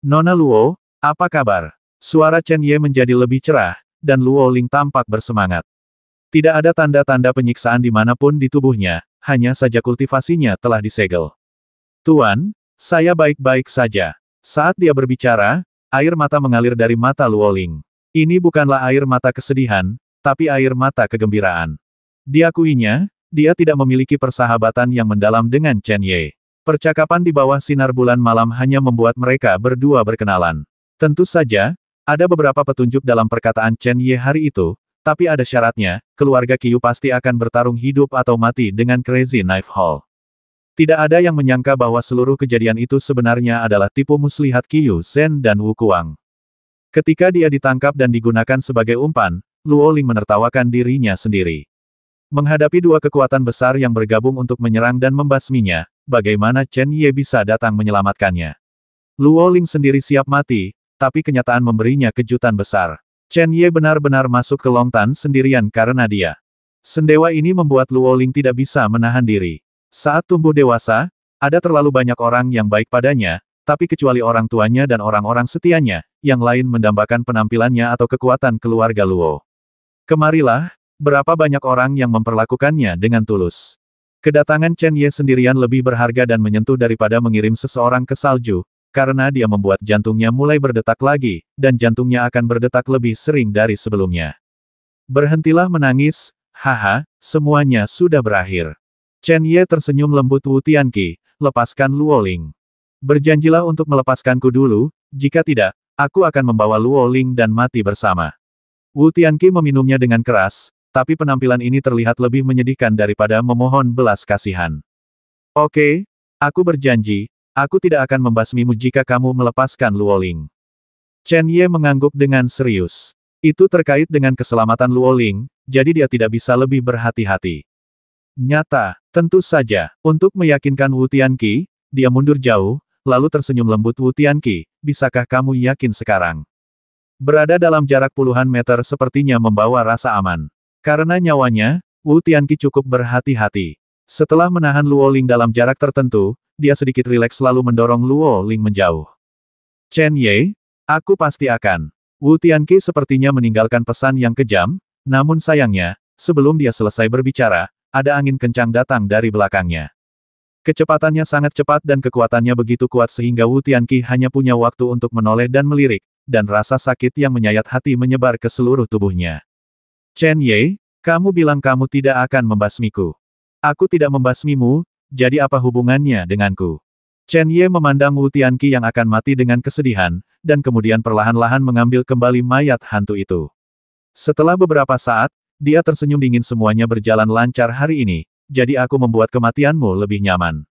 Nona Luo, apa kabar? Suara Chen Ye menjadi lebih cerah, dan Luo Ling tampak bersemangat. Tidak ada tanda-tanda penyiksaan dimanapun di tubuhnya, hanya saja kultivasinya telah disegel. Tuan, saya baik-baik saja. Saat dia berbicara, air mata mengalir dari mata Luo Ling. Ini bukanlah air mata kesedihan, tapi air mata kegembiraan. Diakuinya, dia tidak memiliki persahabatan yang mendalam dengan Chen Ye. Percakapan di bawah sinar bulan malam hanya membuat mereka berdua berkenalan. Tentu saja, ada beberapa petunjuk dalam perkataan Chen Ye hari itu, tapi ada syaratnya, keluarga Kiyu pasti akan bertarung hidup atau mati dengan Crazy Knife Hall. Tidak ada yang menyangka bahwa seluruh kejadian itu sebenarnya adalah tipu muslihat Kiyu, Zen dan Wu Kuang. Ketika dia ditangkap dan digunakan sebagai umpan, Luo Ling menertawakan dirinya sendiri. Menghadapi dua kekuatan besar yang bergabung untuk menyerang dan membasminya, bagaimana Chen Ye bisa datang menyelamatkannya. Luo Ling sendiri siap mati, tapi kenyataan memberinya kejutan besar. Chen Ye benar-benar masuk ke Longtan sendirian karena dia. Sendewa ini membuat Luo Ling tidak bisa menahan diri. Saat tumbuh dewasa, ada terlalu banyak orang yang baik padanya, tapi kecuali orang tuanya dan orang-orang setianya, yang lain mendambakan penampilannya atau kekuatan keluarga Luo. Kemarilah, berapa banyak orang yang memperlakukannya dengan tulus. Kedatangan Chen Ye sendirian lebih berharga dan menyentuh daripada mengirim seseorang ke salju, karena dia membuat jantungnya mulai berdetak lagi, dan jantungnya akan berdetak lebih sering dari sebelumnya. Berhentilah menangis, haha, semuanya sudah berakhir. Chen Ye tersenyum lembut Wu Tianqi, lepaskan Luo Ling. Berjanjilah untuk melepaskanku dulu, jika tidak, aku akan membawa Luo Ling dan mati bersama. Wu Tianqi meminumnya dengan keras, tapi penampilan ini terlihat lebih menyedihkan daripada memohon belas kasihan. Oke, aku berjanji, aku tidak akan membasmimu jika kamu melepaskan Luoling. Chen Ye mengangguk dengan serius. Itu terkait dengan keselamatan Luoling, jadi dia tidak bisa lebih berhati-hati. Nyata, tentu saja, untuk meyakinkan Wu Tianqi, dia mundur jauh, lalu tersenyum lembut Wu Tianqi, bisakah kamu yakin sekarang? Berada dalam jarak puluhan meter sepertinya membawa rasa aman. Karena nyawanya, Wu Tianqi cukup berhati-hati. Setelah menahan Luo Ling dalam jarak tertentu, dia sedikit rileks lalu mendorong Luo Ling menjauh. Chen Ye, aku pasti akan. Wu Tianqi sepertinya meninggalkan pesan yang kejam, namun sayangnya, sebelum dia selesai berbicara, ada angin kencang datang dari belakangnya. Kecepatannya sangat cepat dan kekuatannya begitu kuat sehingga Wu Tianqi hanya punya waktu untuk menoleh dan melirik, dan rasa sakit yang menyayat hati menyebar ke seluruh tubuhnya. Chen Ye, kamu bilang kamu tidak akan membasmiku. Aku tidak membasmimu, jadi apa hubungannya denganku? Chen Ye memandang Wu Tianqi yang akan mati dengan kesedihan, dan kemudian perlahan-lahan mengambil kembali mayat hantu itu. Setelah beberapa saat, dia tersenyum dingin semuanya berjalan lancar hari ini, jadi aku membuat kematianmu lebih nyaman.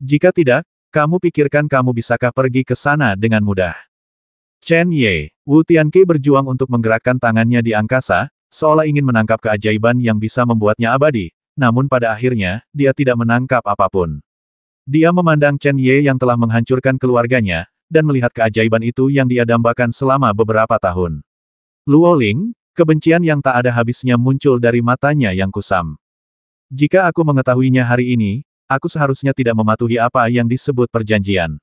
Jika tidak, kamu pikirkan kamu bisakah pergi ke sana dengan mudah. Chen Ye, Wu Tianqi berjuang untuk menggerakkan tangannya di angkasa, seolah ingin menangkap keajaiban yang bisa membuatnya abadi, namun pada akhirnya, dia tidak menangkap apapun. Dia memandang Chen Ye yang telah menghancurkan keluarganya, dan melihat keajaiban itu yang dia dambakan selama beberapa tahun. Luo Ling, kebencian yang tak ada habisnya muncul dari matanya yang kusam. Jika aku mengetahuinya hari ini, aku seharusnya tidak mematuhi apa yang disebut perjanjian.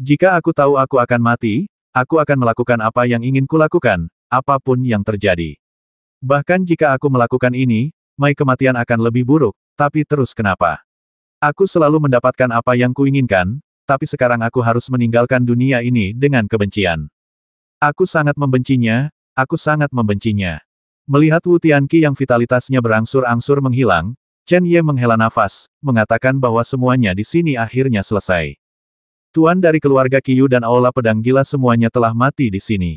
Jika aku tahu aku akan mati, aku akan melakukan apa yang ingin kulakukan, apapun yang terjadi. Bahkan jika aku melakukan ini, Mai kematian akan lebih buruk, tapi terus kenapa? Aku selalu mendapatkan apa yang kuinginkan, tapi sekarang aku harus meninggalkan dunia ini dengan kebencian. Aku sangat membencinya, aku sangat membencinya. Melihat Wu Tianqi yang vitalitasnya berangsur-angsur menghilang, Chen Ye menghela nafas, mengatakan bahwa semuanya di sini akhirnya selesai. Tuan dari keluarga Kiyu dan Aula Pedang Gila semuanya telah mati di sini.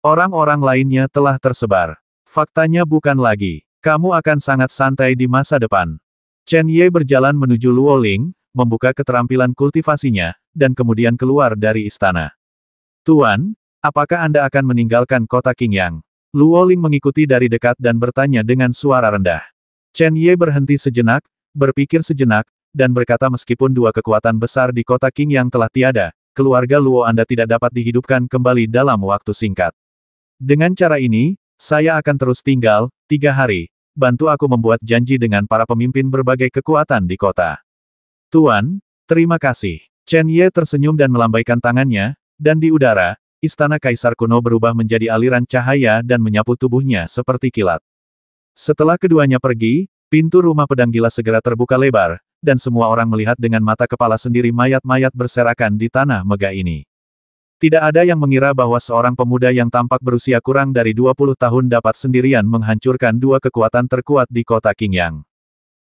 Orang-orang lainnya telah tersebar. Faktanya bukan lagi. Kamu akan sangat santai di masa depan. Chen Ye berjalan menuju Luoling, membuka keterampilan kultivasinya, dan kemudian keluar dari istana. Tuan, apakah Anda akan meninggalkan kota Qingyang? Luoling mengikuti dari dekat dan bertanya dengan suara rendah. Chen Ye berhenti sejenak, berpikir sejenak, dan berkata meskipun dua kekuatan besar di kota King yang telah tiada, keluarga Luo Anda tidak dapat dihidupkan kembali dalam waktu singkat. Dengan cara ini, saya akan terus tinggal, tiga hari. Bantu aku membuat janji dengan para pemimpin berbagai kekuatan di kota. Tuan, terima kasih. Chen Ye tersenyum dan melambaikan tangannya, dan di udara, istana kaisar kuno berubah menjadi aliran cahaya dan menyapu tubuhnya seperti kilat. Setelah keduanya pergi, pintu rumah pedang gila segera terbuka lebar, dan semua orang melihat dengan mata kepala sendiri mayat-mayat berserakan di tanah megah ini. Tidak ada yang mengira bahwa seorang pemuda yang tampak berusia kurang dari 20 tahun dapat sendirian menghancurkan dua kekuatan terkuat di kota Qingyang.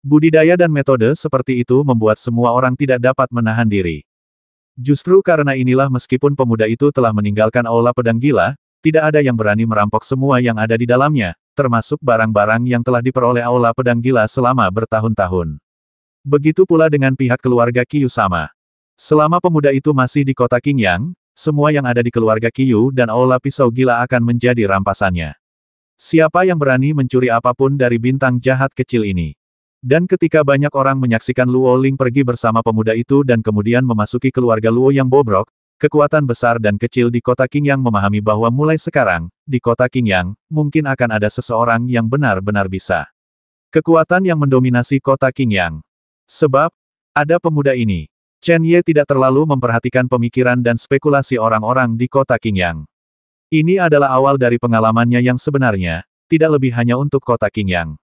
Budidaya dan metode seperti itu membuat semua orang tidak dapat menahan diri. Justru karena inilah meskipun pemuda itu telah meninggalkan aula pedang gila, tidak ada yang berani merampok semua yang ada di dalamnya, termasuk barang-barang yang telah diperoleh aula pedang gila selama bertahun-tahun. Begitu pula dengan pihak keluarga Kiyusama. Selama pemuda itu masih di kota Qingyang, semua yang ada di keluarga Kiyu dan Aula Pisau Gila akan menjadi rampasannya. Siapa yang berani mencuri apapun dari bintang jahat kecil ini? Dan ketika banyak orang menyaksikan Luo Ling pergi bersama pemuda itu dan kemudian memasuki keluarga Luo yang bobrok, kekuatan besar dan kecil di kota Qingyang memahami bahwa mulai sekarang, di kota Qingyang, mungkin akan ada seseorang yang benar-benar bisa. Kekuatan yang mendominasi kota Qingyang. Sebab, ada pemuda ini. Chen Ye tidak terlalu memperhatikan pemikiran dan spekulasi orang-orang di kota Qingyang. Ini adalah awal dari pengalamannya yang sebenarnya, tidak lebih hanya untuk kota Qingyang.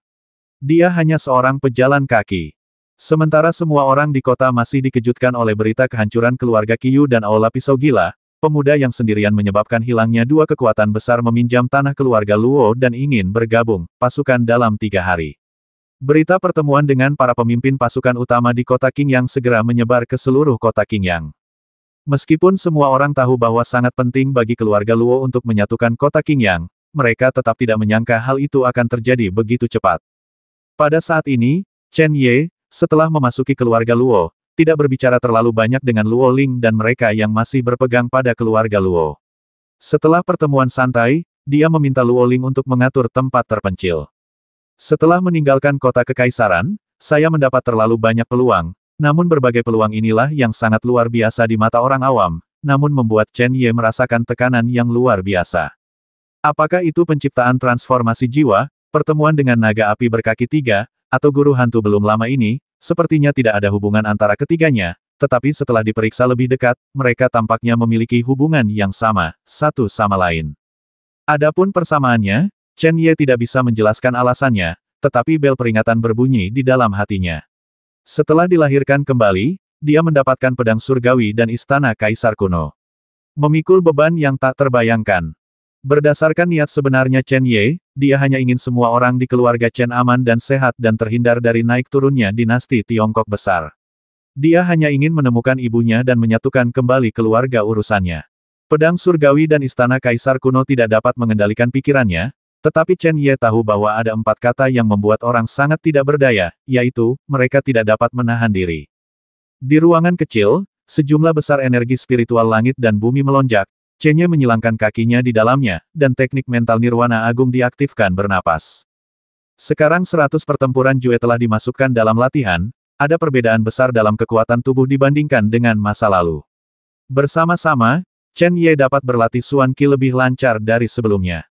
Dia hanya seorang pejalan kaki. Sementara semua orang di kota masih dikejutkan oleh berita kehancuran keluarga Qiyu dan Aula Pisau Gila, pemuda yang sendirian menyebabkan hilangnya dua kekuatan besar meminjam tanah keluarga Luo dan ingin bergabung, pasukan dalam tiga hari. Berita pertemuan dengan para pemimpin pasukan utama di kota Qingyang segera menyebar ke seluruh kota Qingyang. Meskipun semua orang tahu bahwa sangat penting bagi keluarga Luo untuk menyatukan kota Qingyang, mereka tetap tidak menyangka hal itu akan terjadi begitu cepat. Pada saat ini, Chen Ye, setelah memasuki keluarga Luo, tidak berbicara terlalu banyak dengan Luo Ling dan mereka yang masih berpegang pada keluarga Luo. Setelah pertemuan santai, dia meminta Luo Ling untuk mengatur tempat terpencil. Setelah meninggalkan kota kekaisaran, saya mendapat terlalu banyak peluang, namun berbagai peluang inilah yang sangat luar biasa di mata orang awam, namun membuat Chen Ye merasakan tekanan yang luar biasa. Apakah itu penciptaan transformasi jiwa, pertemuan dengan naga api berkaki tiga, atau guru hantu belum lama ini, sepertinya tidak ada hubungan antara ketiganya, tetapi setelah diperiksa lebih dekat, mereka tampaknya memiliki hubungan yang sama, satu sama lain. Adapun persamaannya, Chen Ye tidak bisa menjelaskan alasannya, tetapi bel peringatan berbunyi di dalam hatinya. Setelah dilahirkan kembali, dia mendapatkan pedang surgawi dan istana kaisar kuno. Memikul beban yang tak terbayangkan. Berdasarkan niat sebenarnya Chen Ye, dia hanya ingin semua orang di keluarga Chen aman dan sehat dan terhindar dari naik turunnya dinasti Tiongkok besar. Dia hanya ingin menemukan ibunya dan menyatukan kembali keluarga urusannya. Pedang surgawi dan istana kaisar kuno tidak dapat mengendalikan pikirannya, tetapi Chen Ye tahu bahwa ada empat kata yang membuat orang sangat tidak berdaya, yaitu, mereka tidak dapat menahan diri. Di ruangan kecil, sejumlah besar energi spiritual langit dan bumi melonjak, Chen Ye menyilangkan kakinya di dalamnya, dan teknik mental nirwana agung diaktifkan bernapas. Sekarang seratus pertempuran Jue telah dimasukkan dalam latihan, ada perbedaan besar dalam kekuatan tubuh dibandingkan dengan masa lalu. Bersama-sama, Chen Ye dapat berlatih Suan Qi lebih lancar dari sebelumnya.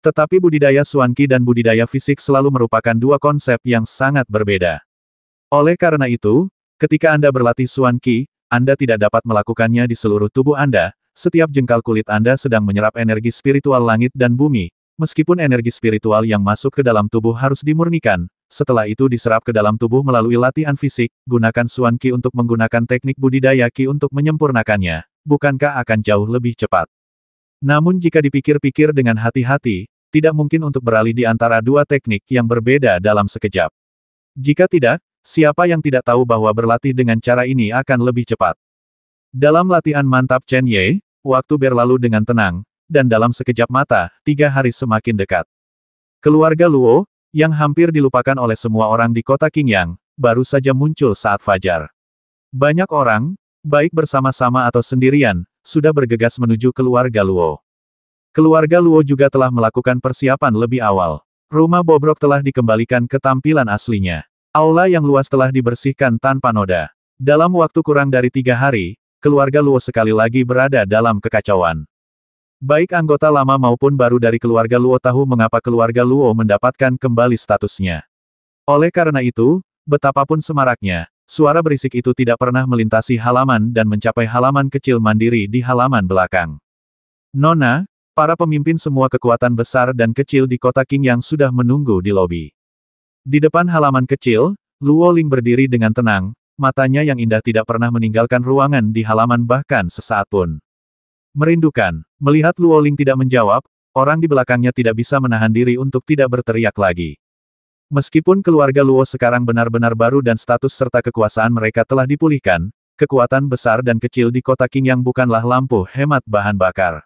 Tetapi budidaya suanki dan budidaya fisik selalu merupakan dua konsep yang sangat berbeda. Oleh karena itu, ketika Anda berlatih suanki, Anda tidak dapat melakukannya di seluruh tubuh Anda, setiap jengkal kulit Anda sedang menyerap energi spiritual langit dan bumi, meskipun energi spiritual yang masuk ke dalam tubuh harus dimurnikan, setelah itu diserap ke dalam tubuh melalui latihan fisik, gunakan suanki untuk menggunakan teknik budidaya ki untuk menyempurnakannya, bukankah akan jauh lebih cepat? Namun jika dipikir-pikir dengan hati-hati, tidak mungkin untuk beralih di antara dua teknik yang berbeda dalam sekejap. Jika tidak, siapa yang tidak tahu bahwa berlatih dengan cara ini akan lebih cepat. Dalam latihan mantap Chen Ye, waktu berlalu dengan tenang, dan dalam sekejap mata, tiga hari semakin dekat. Keluarga Luo, yang hampir dilupakan oleh semua orang di kota Qingyang, baru saja muncul saat fajar. Banyak orang, baik bersama-sama atau sendirian, sudah bergegas menuju keluarga Luo. Keluarga Luo juga telah melakukan persiapan lebih awal. Rumah bobrok telah dikembalikan ke tampilan aslinya. Aula yang luas telah dibersihkan tanpa noda. Dalam waktu kurang dari tiga hari, keluarga Luo sekali lagi berada dalam kekacauan. Baik anggota lama maupun baru dari keluarga Luo tahu mengapa keluarga Luo mendapatkan kembali statusnya. Oleh karena itu, betapapun semaraknya, Suara berisik itu tidak pernah melintasi halaman dan mencapai halaman kecil mandiri di halaman belakang. Nona, para pemimpin semua kekuatan besar dan kecil di kota King yang sudah menunggu di lobi. Di depan halaman kecil, Luo Ling berdiri dengan tenang, matanya yang indah tidak pernah meninggalkan ruangan di halaman bahkan sesaat pun. Merindukan, melihat Luo Ling tidak menjawab, orang di belakangnya tidak bisa menahan diri untuk tidak berteriak lagi. Meskipun keluarga Luo sekarang benar-benar baru dan status serta kekuasaan mereka telah dipulihkan, kekuatan besar dan kecil di kota King yang bukanlah lampu hemat bahan bakar.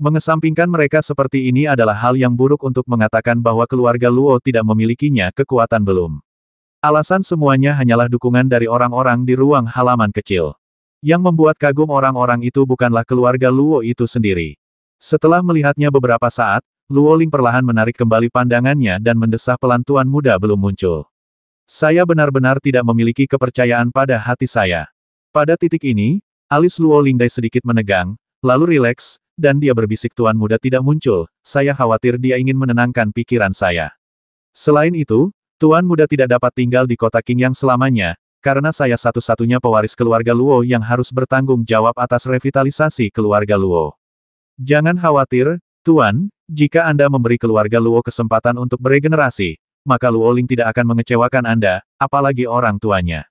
Mengesampingkan mereka seperti ini adalah hal yang buruk untuk mengatakan bahwa keluarga Luo tidak memilikinya kekuatan belum. Alasan semuanya hanyalah dukungan dari orang-orang di ruang halaman kecil. Yang membuat kagum orang-orang itu bukanlah keluarga Luo itu sendiri. Setelah melihatnya beberapa saat, Luoling perlahan menarik kembali pandangannya dan mendesah pelan tuan muda belum muncul. Saya benar-benar tidak memiliki kepercayaan pada hati saya. Pada titik ini, alis Dai sedikit menegang, lalu rileks, dan dia berbisik tuan muda tidak muncul, saya khawatir dia ingin menenangkan pikiran saya. Selain itu, tuan muda tidak dapat tinggal di kota King yang selamanya, karena saya satu-satunya pewaris keluarga Luo yang harus bertanggung jawab atas revitalisasi keluarga Luo. Jangan khawatir, Tuan, jika Anda memberi keluarga Luo kesempatan untuk beregenerasi, maka Luo Ling tidak akan mengecewakan Anda, apalagi orang tuanya.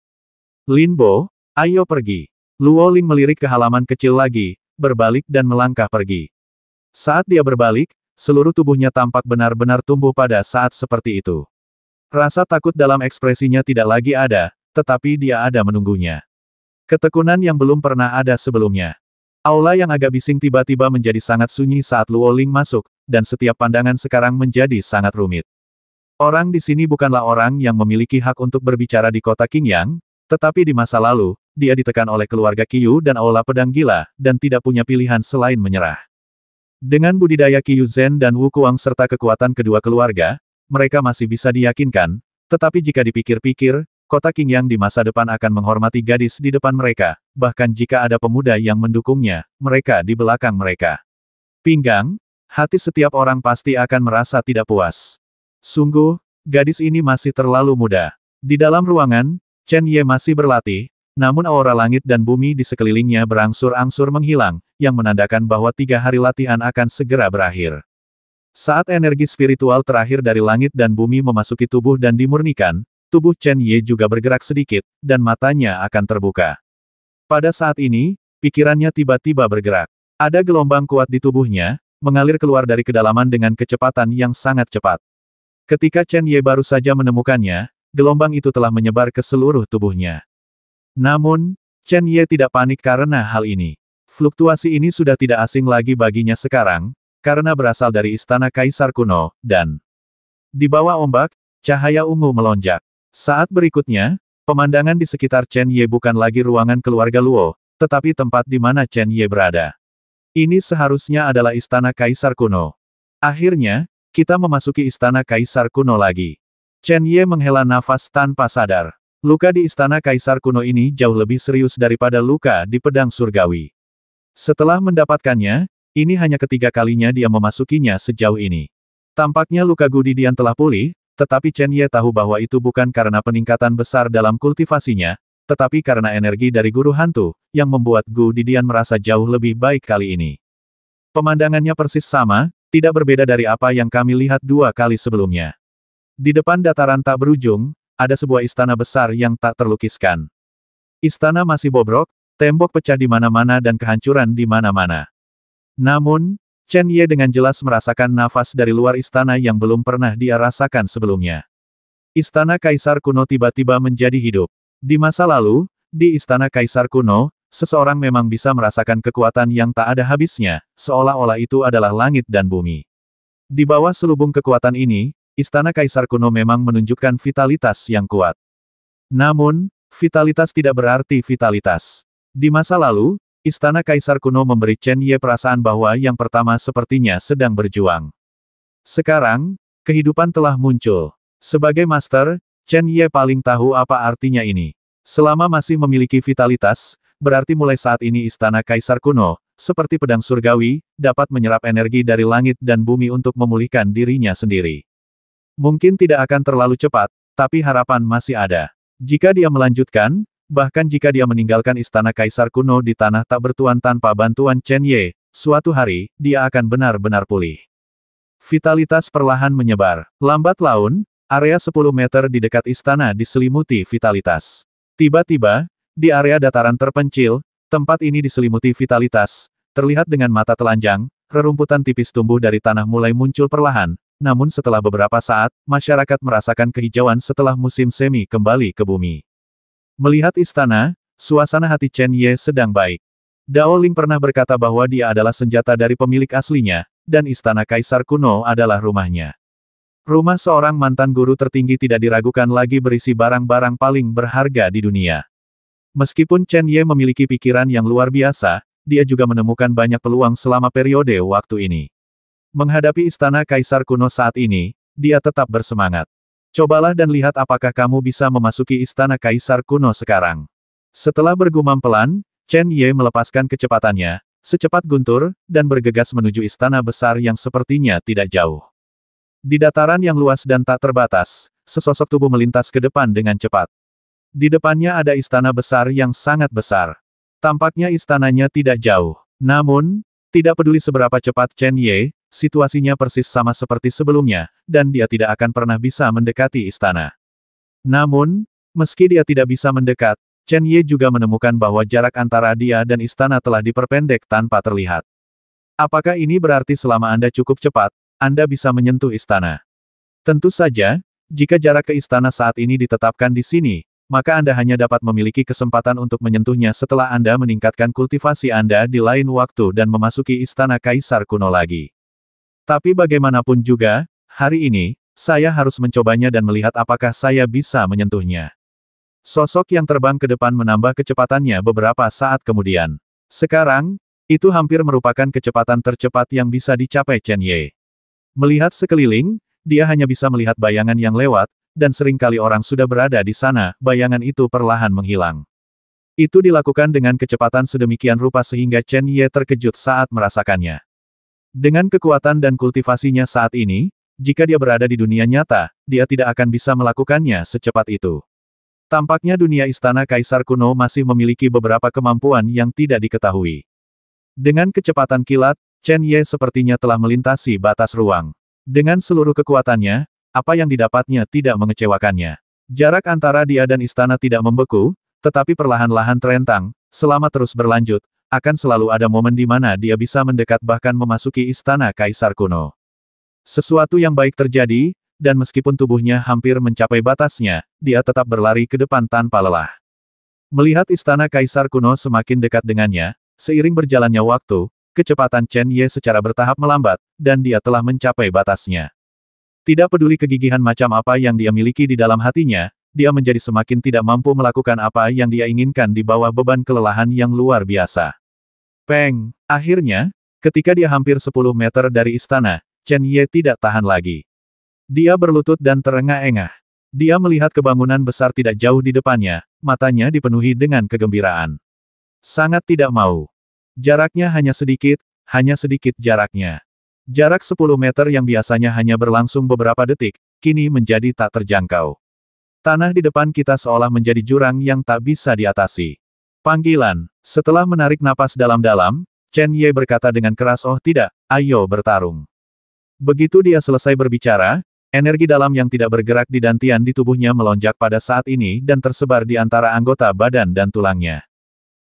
Lin Bo, ayo pergi. Luo Ling melirik ke halaman kecil lagi, berbalik dan melangkah pergi. Saat dia berbalik, seluruh tubuhnya tampak benar-benar tumbuh pada saat seperti itu. Rasa takut dalam ekspresinya tidak lagi ada, tetapi dia ada menunggunya. Ketekunan yang belum pernah ada sebelumnya. Aula yang agak bising tiba-tiba menjadi sangat sunyi saat Luo Ling masuk, dan setiap pandangan sekarang menjadi sangat rumit. Orang di sini bukanlah orang yang memiliki hak untuk berbicara di kota Qingyang, tetapi di masa lalu, dia ditekan oleh keluarga Qiyu dan Aula Pedang Gila, dan tidak punya pilihan selain menyerah. Dengan budidaya Qiyu Zen dan Wu Kuang serta kekuatan kedua keluarga, mereka masih bisa diyakinkan, tetapi jika dipikir-pikir, kota Qingyang di masa depan akan menghormati gadis di depan mereka, bahkan jika ada pemuda yang mendukungnya, mereka di belakang mereka. Pinggang, Hati setiap orang pasti akan merasa tidak puas. Sungguh, gadis ini masih terlalu muda. Di dalam ruangan, Chen Ye masih berlatih, namun aura langit dan bumi di sekelilingnya berangsur-angsur menghilang, yang menandakan bahwa tiga hari latihan akan segera berakhir. Saat energi spiritual terakhir dari langit dan bumi memasuki tubuh dan dimurnikan, tubuh Chen Ye juga bergerak sedikit, dan matanya akan terbuka. Pada saat ini, pikirannya tiba-tiba bergerak. Ada gelombang kuat di tubuhnya, mengalir keluar dari kedalaman dengan kecepatan yang sangat cepat. Ketika Chen Ye baru saja menemukannya, gelombang itu telah menyebar ke seluruh tubuhnya. Namun, Chen Ye tidak panik karena hal ini. Fluktuasi ini sudah tidak asing lagi baginya sekarang, karena berasal dari istana Kaisar kuno, dan di bawah ombak, cahaya ungu melonjak. Saat berikutnya, pemandangan di sekitar Chen Ye bukan lagi ruangan keluarga Luo, tetapi tempat di mana Chen Ye berada. Ini seharusnya adalah istana kaisar kuno. Akhirnya, kita memasuki istana kaisar kuno lagi. Chen Ye menghela nafas tanpa sadar. Luka di istana kaisar kuno ini jauh lebih serius daripada luka di pedang surgawi. Setelah mendapatkannya, ini hanya ketiga kalinya dia memasukinya sejauh ini. Tampaknya luka Gudidian telah pulih, tetapi Chen Ye tahu bahwa itu bukan karena peningkatan besar dalam kultivasinya, tetapi karena energi dari guru hantu, yang membuat Gu Didian merasa jauh lebih baik kali ini. Pemandangannya persis sama, tidak berbeda dari apa yang kami lihat dua kali sebelumnya. Di depan dataran tak berujung, ada sebuah istana besar yang tak terlukiskan. Istana masih bobrok, tembok pecah di mana-mana dan kehancuran di mana-mana. Namun, Chen Ye dengan jelas merasakan nafas dari luar istana yang belum pernah dia rasakan sebelumnya. Istana Kaisar kuno tiba-tiba menjadi hidup. Di masa lalu, di istana kaisar kuno, seseorang memang bisa merasakan kekuatan yang tak ada habisnya, seolah-olah itu adalah langit dan bumi. Di bawah selubung kekuatan ini, istana kaisar kuno memang menunjukkan vitalitas yang kuat. Namun, vitalitas tidak berarti vitalitas. Di masa lalu, istana kaisar kuno memberi Chen Ye perasaan bahwa yang pertama sepertinya sedang berjuang. Sekarang, kehidupan telah muncul. Sebagai master, Chen Ye paling tahu apa artinya ini. Selama masih memiliki vitalitas, berarti mulai saat ini istana kaisar kuno, seperti pedang surgawi, dapat menyerap energi dari langit dan bumi untuk memulihkan dirinya sendiri. Mungkin tidak akan terlalu cepat, tapi harapan masih ada. Jika dia melanjutkan, bahkan jika dia meninggalkan istana kaisar kuno di tanah tak bertuan tanpa bantuan Chen Ye, suatu hari, dia akan benar-benar pulih. Vitalitas perlahan menyebar. Lambat laun, Area 10 meter di dekat istana diselimuti vitalitas. Tiba-tiba, di area dataran terpencil, tempat ini diselimuti vitalitas, terlihat dengan mata telanjang, rerumputan tipis tumbuh dari tanah mulai muncul perlahan, namun setelah beberapa saat, masyarakat merasakan kehijauan setelah musim semi kembali ke bumi. Melihat istana, suasana hati Chen Ye sedang baik. Dao Ling pernah berkata bahwa dia adalah senjata dari pemilik aslinya, dan istana kaisar kuno adalah rumahnya. Rumah seorang mantan guru tertinggi tidak diragukan lagi berisi barang-barang paling berharga di dunia. Meskipun Chen Ye memiliki pikiran yang luar biasa, dia juga menemukan banyak peluang selama periode waktu ini. Menghadapi istana kaisar kuno saat ini, dia tetap bersemangat. Cobalah dan lihat apakah kamu bisa memasuki istana kaisar kuno sekarang. Setelah bergumam pelan, Chen Ye melepaskan kecepatannya, secepat guntur, dan bergegas menuju istana besar yang sepertinya tidak jauh. Di dataran yang luas dan tak terbatas, sesosok tubuh melintas ke depan dengan cepat. Di depannya ada istana besar yang sangat besar. Tampaknya istananya tidak jauh. Namun, tidak peduli seberapa cepat Chen Ye, situasinya persis sama seperti sebelumnya, dan dia tidak akan pernah bisa mendekati istana. Namun, meski dia tidak bisa mendekat, Chen Ye juga menemukan bahwa jarak antara dia dan istana telah diperpendek tanpa terlihat. Apakah ini berarti selama Anda cukup cepat, anda bisa menyentuh istana. Tentu saja, jika jarak ke istana saat ini ditetapkan di sini, maka Anda hanya dapat memiliki kesempatan untuk menyentuhnya setelah Anda meningkatkan kultivasi Anda di lain waktu dan memasuki istana kaisar kuno lagi. Tapi bagaimanapun juga, hari ini, saya harus mencobanya dan melihat apakah saya bisa menyentuhnya. Sosok yang terbang ke depan menambah kecepatannya beberapa saat kemudian. Sekarang, itu hampir merupakan kecepatan tercepat yang bisa dicapai Chen Ye. Melihat sekeliling, dia hanya bisa melihat bayangan yang lewat, dan seringkali orang sudah berada di sana, bayangan itu perlahan menghilang. Itu dilakukan dengan kecepatan sedemikian rupa sehingga Chen Ye terkejut saat merasakannya. Dengan kekuatan dan kultivasinya saat ini, jika dia berada di dunia nyata, dia tidak akan bisa melakukannya secepat itu. Tampaknya dunia istana kaisar kuno masih memiliki beberapa kemampuan yang tidak diketahui. Dengan kecepatan kilat, Chen Ye sepertinya telah melintasi batas ruang. Dengan seluruh kekuatannya, apa yang didapatnya tidak mengecewakannya. Jarak antara dia dan istana tidak membeku, tetapi perlahan-lahan terentang, selama terus berlanjut, akan selalu ada momen di mana dia bisa mendekat bahkan memasuki istana kaisar kuno. Sesuatu yang baik terjadi, dan meskipun tubuhnya hampir mencapai batasnya, dia tetap berlari ke depan tanpa lelah. Melihat istana kaisar kuno semakin dekat dengannya, seiring berjalannya waktu, kecepatan Chen Ye secara bertahap melambat, dan dia telah mencapai batasnya. Tidak peduli kegigihan macam apa yang dia miliki di dalam hatinya, dia menjadi semakin tidak mampu melakukan apa yang dia inginkan di bawah beban kelelahan yang luar biasa. Peng! Akhirnya, ketika dia hampir 10 meter dari istana, Chen Ye tidak tahan lagi. Dia berlutut dan terengah-engah. Dia melihat kebangunan besar tidak jauh di depannya, matanya dipenuhi dengan kegembiraan. Sangat tidak mau. Jaraknya hanya sedikit, hanya sedikit jaraknya. Jarak 10 meter yang biasanya hanya berlangsung beberapa detik, kini menjadi tak terjangkau. Tanah di depan kita seolah menjadi jurang yang tak bisa diatasi. Panggilan, setelah menarik napas dalam-dalam, Chen Ye berkata dengan keras oh tidak, ayo bertarung. Begitu dia selesai berbicara, energi dalam yang tidak bergerak di dantian di tubuhnya melonjak pada saat ini dan tersebar di antara anggota badan dan tulangnya.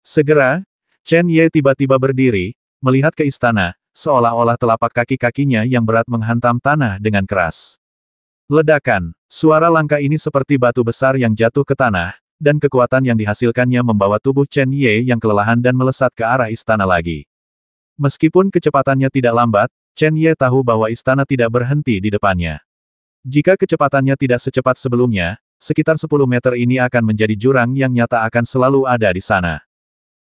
Segera, Chen Ye tiba-tiba berdiri, melihat ke istana, seolah-olah telapak kaki-kakinya yang berat menghantam tanah dengan keras. Ledakan, suara langka ini seperti batu besar yang jatuh ke tanah, dan kekuatan yang dihasilkannya membawa tubuh Chen Ye yang kelelahan dan melesat ke arah istana lagi. Meskipun kecepatannya tidak lambat, Chen Ye tahu bahwa istana tidak berhenti di depannya. Jika kecepatannya tidak secepat sebelumnya, sekitar 10 meter ini akan menjadi jurang yang nyata akan selalu ada di sana.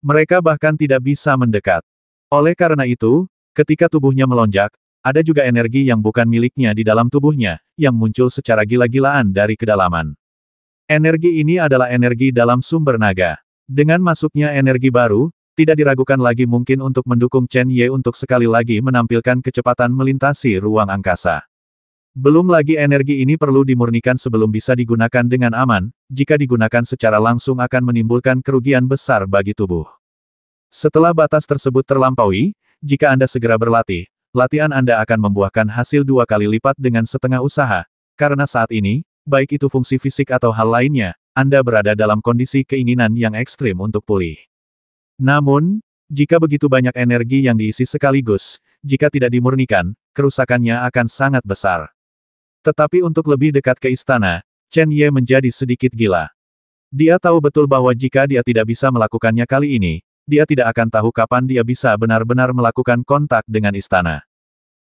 Mereka bahkan tidak bisa mendekat. Oleh karena itu, ketika tubuhnya melonjak, ada juga energi yang bukan miliknya di dalam tubuhnya, yang muncul secara gila-gilaan dari kedalaman. Energi ini adalah energi dalam sumber naga. Dengan masuknya energi baru, tidak diragukan lagi mungkin untuk mendukung Chen Ye untuk sekali lagi menampilkan kecepatan melintasi ruang angkasa. Belum lagi energi ini perlu dimurnikan sebelum bisa digunakan dengan aman, jika digunakan secara langsung akan menimbulkan kerugian besar bagi tubuh. Setelah batas tersebut terlampaui, jika Anda segera berlatih, latihan Anda akan membuahkan hasil dua kali lipat dengan setengah usaha, karena saat ini, baik itu fungsi fisik atau hal lainnya, Anda berada dalam kondisi keinginan yang ekstrim untuk pulih. Namun, jika begitu banyak energi yang diisi sekaligus, jika tidak dimurnikan, kerusakannya akan sangat besar. Tetapi untuk lebih dekat ke istana, Chen Ye menjadi sedikit gila. Dia tahu betul bahwa jika dia tidak bisa melakukannya kali ini, dia tidak akan tahu kapan dia bisa benar-benar melakukan kontak dengan istana.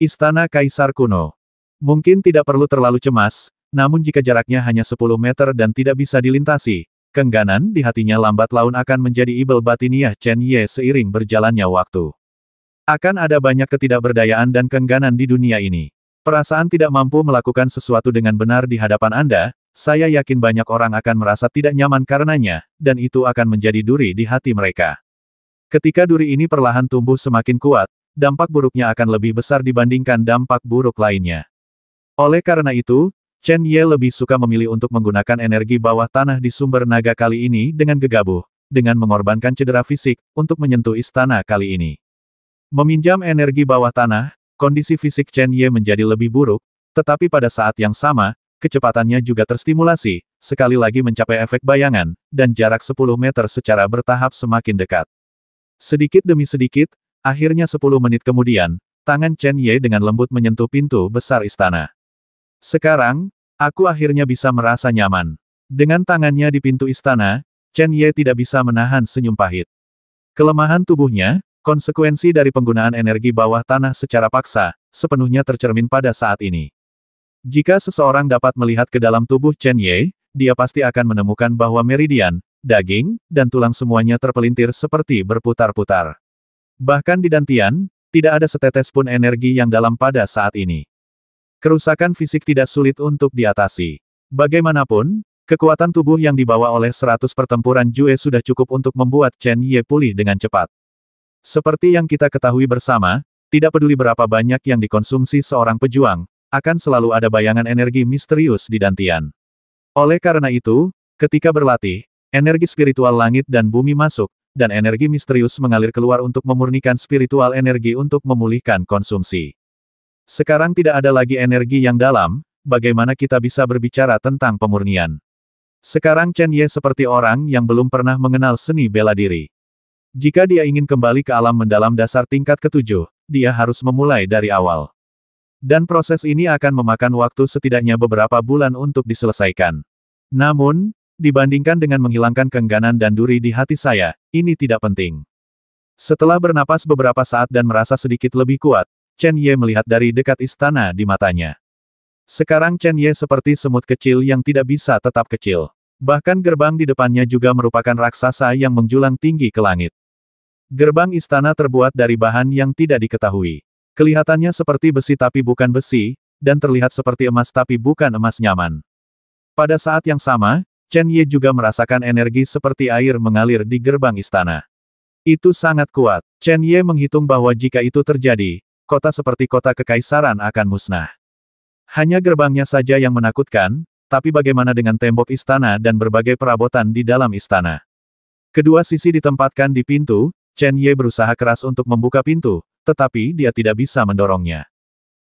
Istana Kaisar Kuno. Mungkin tidak perlu terlalu cemas, namun jika jaraknya hanya 10 meter dan tidak bisa dilintasi, kengganan di hatinya lambat laun akan menjadi ibel batiniah Chen Ye seiring berjalannya waktu. Akan ada banyak ketidakberdayaan dan kengganan di dunia ini. Perasaan tidak mampu melakukan sesuatu dengan benar di hadapan Anda, saya yakin banyak orang akan merasa tidak nyaman karenanya, dan itu akan menjadi duri di hati mereka. Ketika duri ini perlahan tumbuh semakin kuat, dampak buruknya akan lebih besar dibandingkan dampak buruk lainnya. Oleh karena itu, Chen Ye lebih suka memilih untuk menggunakan energi bawah tanah di sumber naga kali ini dengan gegabah, dengan mengorbankan cedera fisik, untuk menyentuh istana kali ini. Meminjam energi bawah tanah, kondisi fisik Chen Ye menjadi lebih buruk, tetapi pada saat yang sama, kecepatannya juga terstimulasi, sekali lagi mencapai efek bayangan, dan jarak 10 meter secara bertahap semakin dekat. Sedikit demi sedikit, akhirnya 10 menit kemudian, tangan Chen Ye dengan lembut menyentuh pintu besar istana. Sekarang, aku akhirnya bisa merasa nyaman. Dengan tangannya di pintu istana, Chen Ye tidak bisa menahan senyum pahit. Kelemahan tubuhnya, Konsekuensi dari penggunaan energi bawah tanah secara paksa, sepenuhnya tercermin pada saat ini. Jika seseorang dapat melihat ke dalam tubuh Chen Ye, dia pasti akan menemukan bahwa meridian, daging, dan tulang semuanya terpelintir seperti berputar-putar. Bahkan di Dantian, tidak ada setetes pun energi yang dalam pada saat ini. Kerusakan fisik tidak sulit untuk diatasi. Bagaimanapun, kekuatan tubuh yang dibawa oleh 100 pertempuran Jue sudah cukup untuk membuat Chen Ye pulih dengan cepat. Seperti yang kita ketahui bersama, tidak peduli berapa banyak yang dikonsumsi seorang pejuang, akan selalu ada bayangan energi misterius di dantian. Oleh karena itu, ketika berlatih, energi spiritual langit dan bumi masuk, dan energi misterius mengalir keluar untuk memurnikan spiritual energi untuk memulihkan konsumsi. Sekarang tidak ada lagi energi yang dalam, bagaimana kita bisa berbicara tentang pemurnian. Sekarang Chen Ye seperti orang yang belum pernah mengenal seni bela diri. Jika dia ingin kembali ke alam mendalam dasar tingkat ketujuh, dia harus memulai dari awal. Dan proses ini akan memakan waktu setidaknya beberapa bulan untuk diselesaikan. Namun, dibandingkan dengan menghilangkan kengganan dan duri di hati saya, ini tidak penting. Setelah bernapas beberapa saat dan merasa sedikit lebih kuat, Chen Ye melihat dari dekat istana di matanya. Sekarang Chen Ye seperti semut kecil yang tidak bisa tetap kecil. Bahkan gerbang di depannya juga merupakan raksasa yang menjulang tinggi ke langit. Gerbang istana terbuat dari bahan yang tidak diketahui. Kelihatannya seperti besi tapi bukan besi, dan terlihat seperti emas tapi bukan emas nyaman. Pada saat yang sama, Chen Ye juga merasakan energi seperti air mengalir di gerbang istana. Itu sangat kuat. Chen Ye menghitung bahwa jika itu terjadi, kota seperti kota kekaisaran akan musnah. Hanya gerbangnya saja yang menakutkan, tapi bagaimana dengan tembok istana dan berbagai perabotan di dalam istana? Kedua sisi ditempatkan di pintu, Chen Ye berusaha keras untuk membuka pintu, tetapi dia tidak bisa mendorongnya.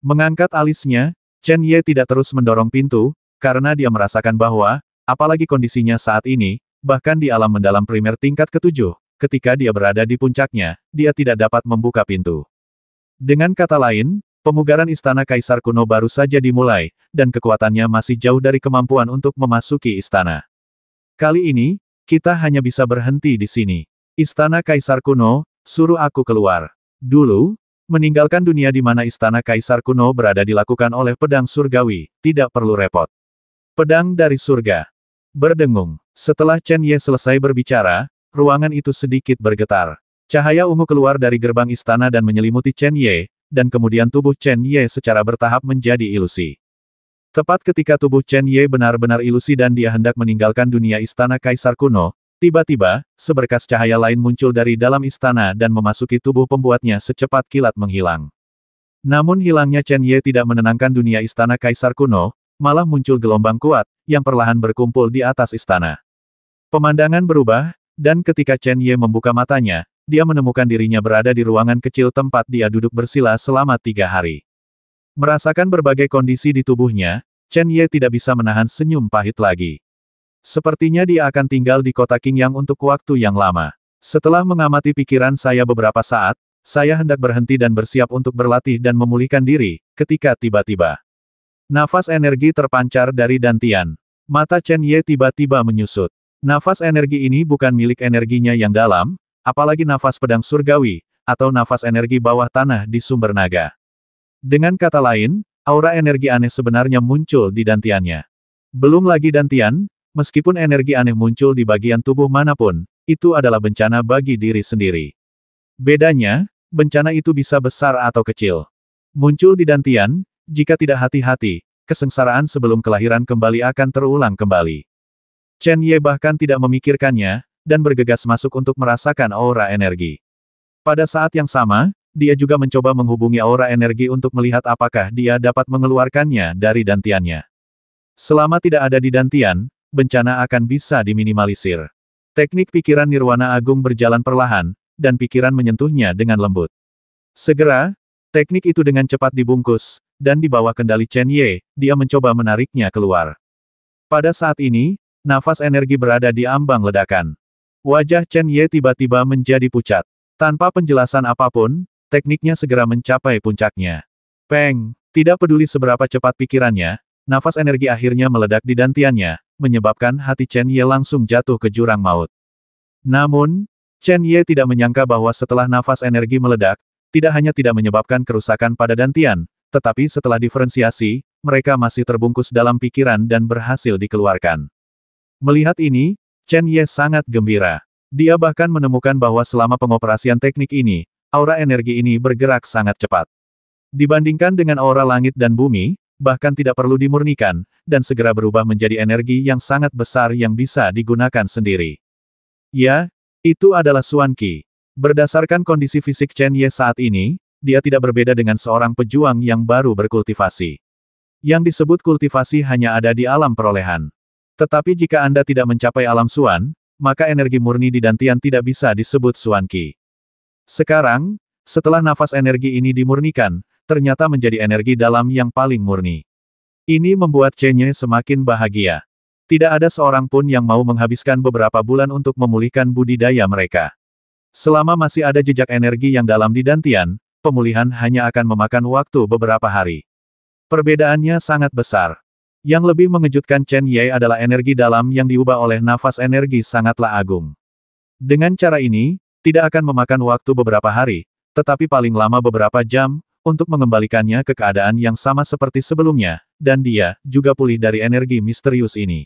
Mengangkat alisnya, Chen Ye tidak terus mendorong pintu, karena dia merasakan bahwa, apalagi kondisinya saat ini, bahkan di alam mendalam primer tingkat ketujuh, ketika dia berada di puncaknya, dia tidak dapat membuka pintu. Dengan kata lain, Pemugaran istana kaisar kuno baru saja dimulai, dan kekuatannya masih jauh dari kemampuan untuk memasuki istana. Kali ini, kita hanya bisa berhenti di sini. Istana Kaisar kuno, suruh aku keluar. Dulu, meninggalkan dunia di mana Istana Kaisar kuno berada dilakukan oleh pedang surgawi, tidak perlu repot. Pedang dari surga. Berdengung. Setelah Chen Ye selesai berbicara, ruangan itu sedikit bergetar. Cahaya ungu keluar dari gerbang istana dan menyelimuti Chen Ye, dan kemudian tubuh Chen Ye secara bertahap menjadi ilusi. Tepat ketika tubuh Chen Ye benar-benar ilusi dan dia hendak meninggalkan dunia istana kaisar kuno, Tiba-tiba, seberkas cahaya lain muncul dari dalam istana dan memasuki tubuh pembuatnya secepat kilat menghilang. Namun hilangnya Chen Ye tidak menenangkan dunia istana Kaisar kuno, malah muncul gelombang kuat, yang perlahan berkumpul di atas istana. Pemandangan berubah, dan ketika Chen Ye membuka matanya, dia menemukan dirinya berada di ruangan kecil tempat dia duduk bersila selama tiga hari. Merasakan berbagai kondisi di tubuhnya, Chen Ye tidak bisa menahan senyum pahit lagi. Sepertinya dia akan tinggal di kota King Yang untuk waktu yang lama. Setelah mengamati pikiran saya beberapa saat, saya hendak berhenti dan bersiap untuk berlatih dan memulihkan diri, ketika tiba-tiba. Nafas energi terpancar dari Dantian. Mata Chen Ye tiba-tiba menyusut. Nafas energi ini bukan milik energinya yang dalam, apalagi nafas pedang surgawi, atau nafas energi bawah tanah di sumber naga. Dengan kata lain, aura energi aneh sebenarnya muncul di dantiannya. Belum lagi dantian, Meskipun energi aneh muncul di bagian tubuh manapun, itu adalah bencana bagi diri sendiri. Bedanya, bencana itu bisa besar atau kecil. Muncul di dantian, jika tidak hati-hati, kesengsaraan sebelum kelahiran kembali akan terulang kembali. Chen Ye bahkan tidak memikirkannya, dan bergegas masuk untuk merasakan aura energi. Pada saat yang sama, dia juga mencoba menghubungi aura energi untuk melihat apakah dia dapat mengeluarkannya dari dantiannya. Selama tidak ada di dantian, bencana akan bisa diminimalisir. Teknik pikiran Nirwana Agung berjalan perlahan, dan pikiran menyentuhnya dengan lembut. Segera, teknik itu dengan cepat dibungkus, dan di bawah kendali Chen Ye, dia mencoba menariknya keluar. Pada saat ini, nafas energi berada di ambang ledakan. Wajah Chen Ye tiba-tiba menjadi pucat. Tanpa penjelasan apapun, tekniknya segera mencapai puncaknya. Peng, tidak peduli seberapa cepat pikirannya, nafas energi akhirnya meledak di dantiannya, menyebabkan hati Chen Ye langsung jatuh ke jurang maut. Namun, Chen Ye tidak menyangka bahwa setelah nafas energi meledak, tidak hanya tidak menyebabkan kerusakan pada Dantian, tetapi setelah diferensiasi, mereka masih terbungkus dalam pikiran dan berhasil dikeluarkan. Melihat ini, Chen Ye sangat gembira. Dia bahkan menemukan bahwa selama pengoperasian teknik ini, aura energi ini bergerak sangat cepat. Dibandingkan dengan aura langit dan bumi, bahkan tidak perlu dimurnikan, dan segera berubah menjadi energi yang sangat besar yang bisa digunakan sendiri. Ya, itu adalah Suan Qi. Berdasarkan kondisi fisik Chen Ye saat ini, dia tidak berbeda dengan seorang pejuang yang baru berkultivasi. Yang disebut kultivasi hanya ada di alam perolehan. Tetapi jika Anda tidak mencapai alam Suan, maka energi murni di Dantian tidak bisa disebut Suan Qi. Sekarang, setelah nafas energi ini dimurnikan, ternyata menjadi energi dalam yang paling murni. Ini membuat Chen Ye semakin bahagia. Tidak ada seorang pun yang mau menghabiskan beberapa bulan untuk memulihkan budidaya mereka. Selama masih ada jejak energi yang dalam di Dantian, pemulihan hanya akan memakan waktu beberapa hari. Perbedaannya sangat besar. Yang lebih mengejutkan Chen Ye adalah energi dalam yang diubah oleh nafas energi sangatlah agung. Dengan cara ini, tidak akan memakan waktu beberapa hari, tetapi paling lama beberapa jam, untuk mengembalikannya ke keadaan yang sama seperti sebelumnya, dan dia juga pulih dari energi misterius ini.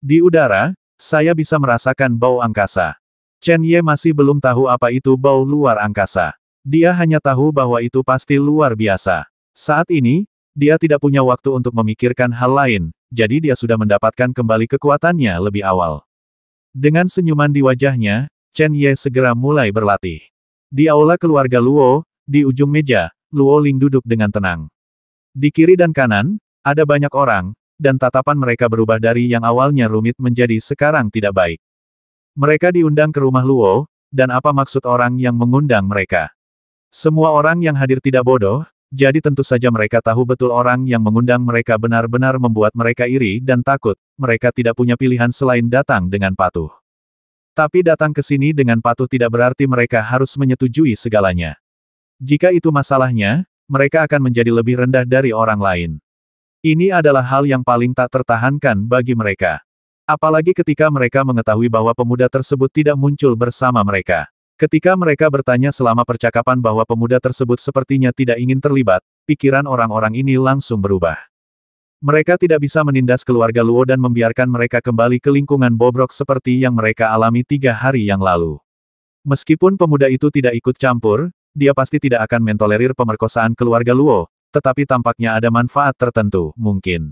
Di udara, saya bisa merasakan bau angkasa. Chen Ye masih belum tahu apa itu bau luar angkasa. Dia hanya tahu bahwa itu pasti luar biasa. Saat ini, dia tidak punya waktu untuk memikirkan hal lain, jadi dia sudah mendapatkan kembali kekuatannya lebih awal. Dengan senyuman di wajahnya, Chen Ye segera mulai berlatih. Di aula keluarga Luo, di ujung meja, Luo Ling duduk dengan tenang. Di kiri dan kanan, ada banyak orang, dan tatapan mereka berubah dari yang awalnya rumit menjadi sekarang tidak baik. Mereka diundang ke rumah Luo, dan apa maksud orang yang mengundang mereka? Semua orang yang hadir tidak bodoh, jadi tentu saja mereka tahu betul orang yang mengundang mereka benar-benar membuat mereka iri dan takut, mereka tidak punya pilihan selain datang dengan patuh. Tapi datang ke sini dengan patuh tidak berarti mereka harus menyetujui segalanya. Jika itu masalahnya, mereka akan menjadi lebih rendah dari orang lain. Ini adalah hal yang paling tak tertahankan bagi mereka. Apalagi ketika mereka mengetahui bahwa pemuda tersebut tidak muncul bersama mereka. Ketika mereka bertanya selama percakapan bahwa pemuda tersebut sepertinya tidak ingin terlibat, pikiran orang-orang ini langsung berubah. Mereka tidak bisa menindas keluarga Luo dan membiarkan mereka kembali ke lingkungan bobrok seperti yang mereka alami tiga hari yang lalu. Meskipun pemuda itu tidak ikut campur, dia pasti tidak akan mentolerir pemerkosaan keluarga Luo, tetapi tampaknya ada manfaat tertentu, mungkin.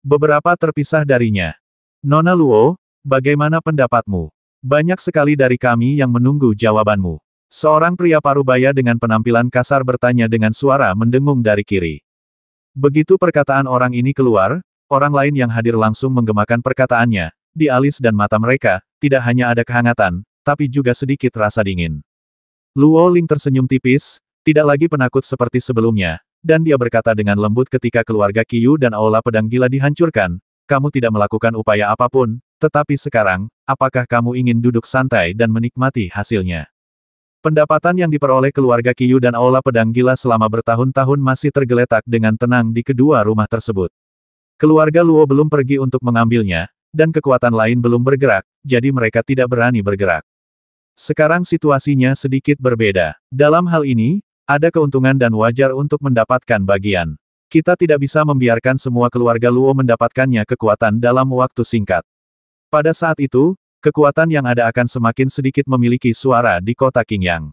Beberapa terpisah darinya. Nona Luo, bagaimana pendapatmu? Banyak sekali dari kami yang menunggu jawabanmu. Seorang pria parubaya dengan penampilan kasar bertanya dengan suara mendengung dari kiri. Begitu perkataan orang ini keluar, orang lain yang hadir langsung menggemakan perkataannya, di alis dan mata mereka, tidak hanya ada kehangatan, tapi juga sedikit rasa dingin. Luo Ling tersenyum tipis, tidak lagi penakut seperti sebelumnya, dan dia berkata dengan lembut ketika keluarga Kiyu dan Aula Pedang Gila dihancurkan, kamu tidak melakukan upaya apapun, tetapi sekarang, apakah kamu ingin duduk santai dan menikmati hasilnya? Pendapatan yang diperoleh keluarga Kiyu dan Aula Pedang Gila selama bertahun-tahun masih tergeletak dengan tenang di kedua rumah tersebut. Keluarga Luo belum pergi untuk mengambilnya, dan kekuatan lain belum bergerak, jadi mereka tidak berani bergerak. Sekarang situasinya sedikit berbeda. Dalam hal ini, ada keuntungan dan wajar untuk mendapatkan bagian. Kita tidak bisa membiarkan semua keluarga Luo mendapatkannya kekuatan dalam waktu singkat. Pada saat itu, kekuatan yang ada akan semakin sedikit memiliki suara di kota Qingyang.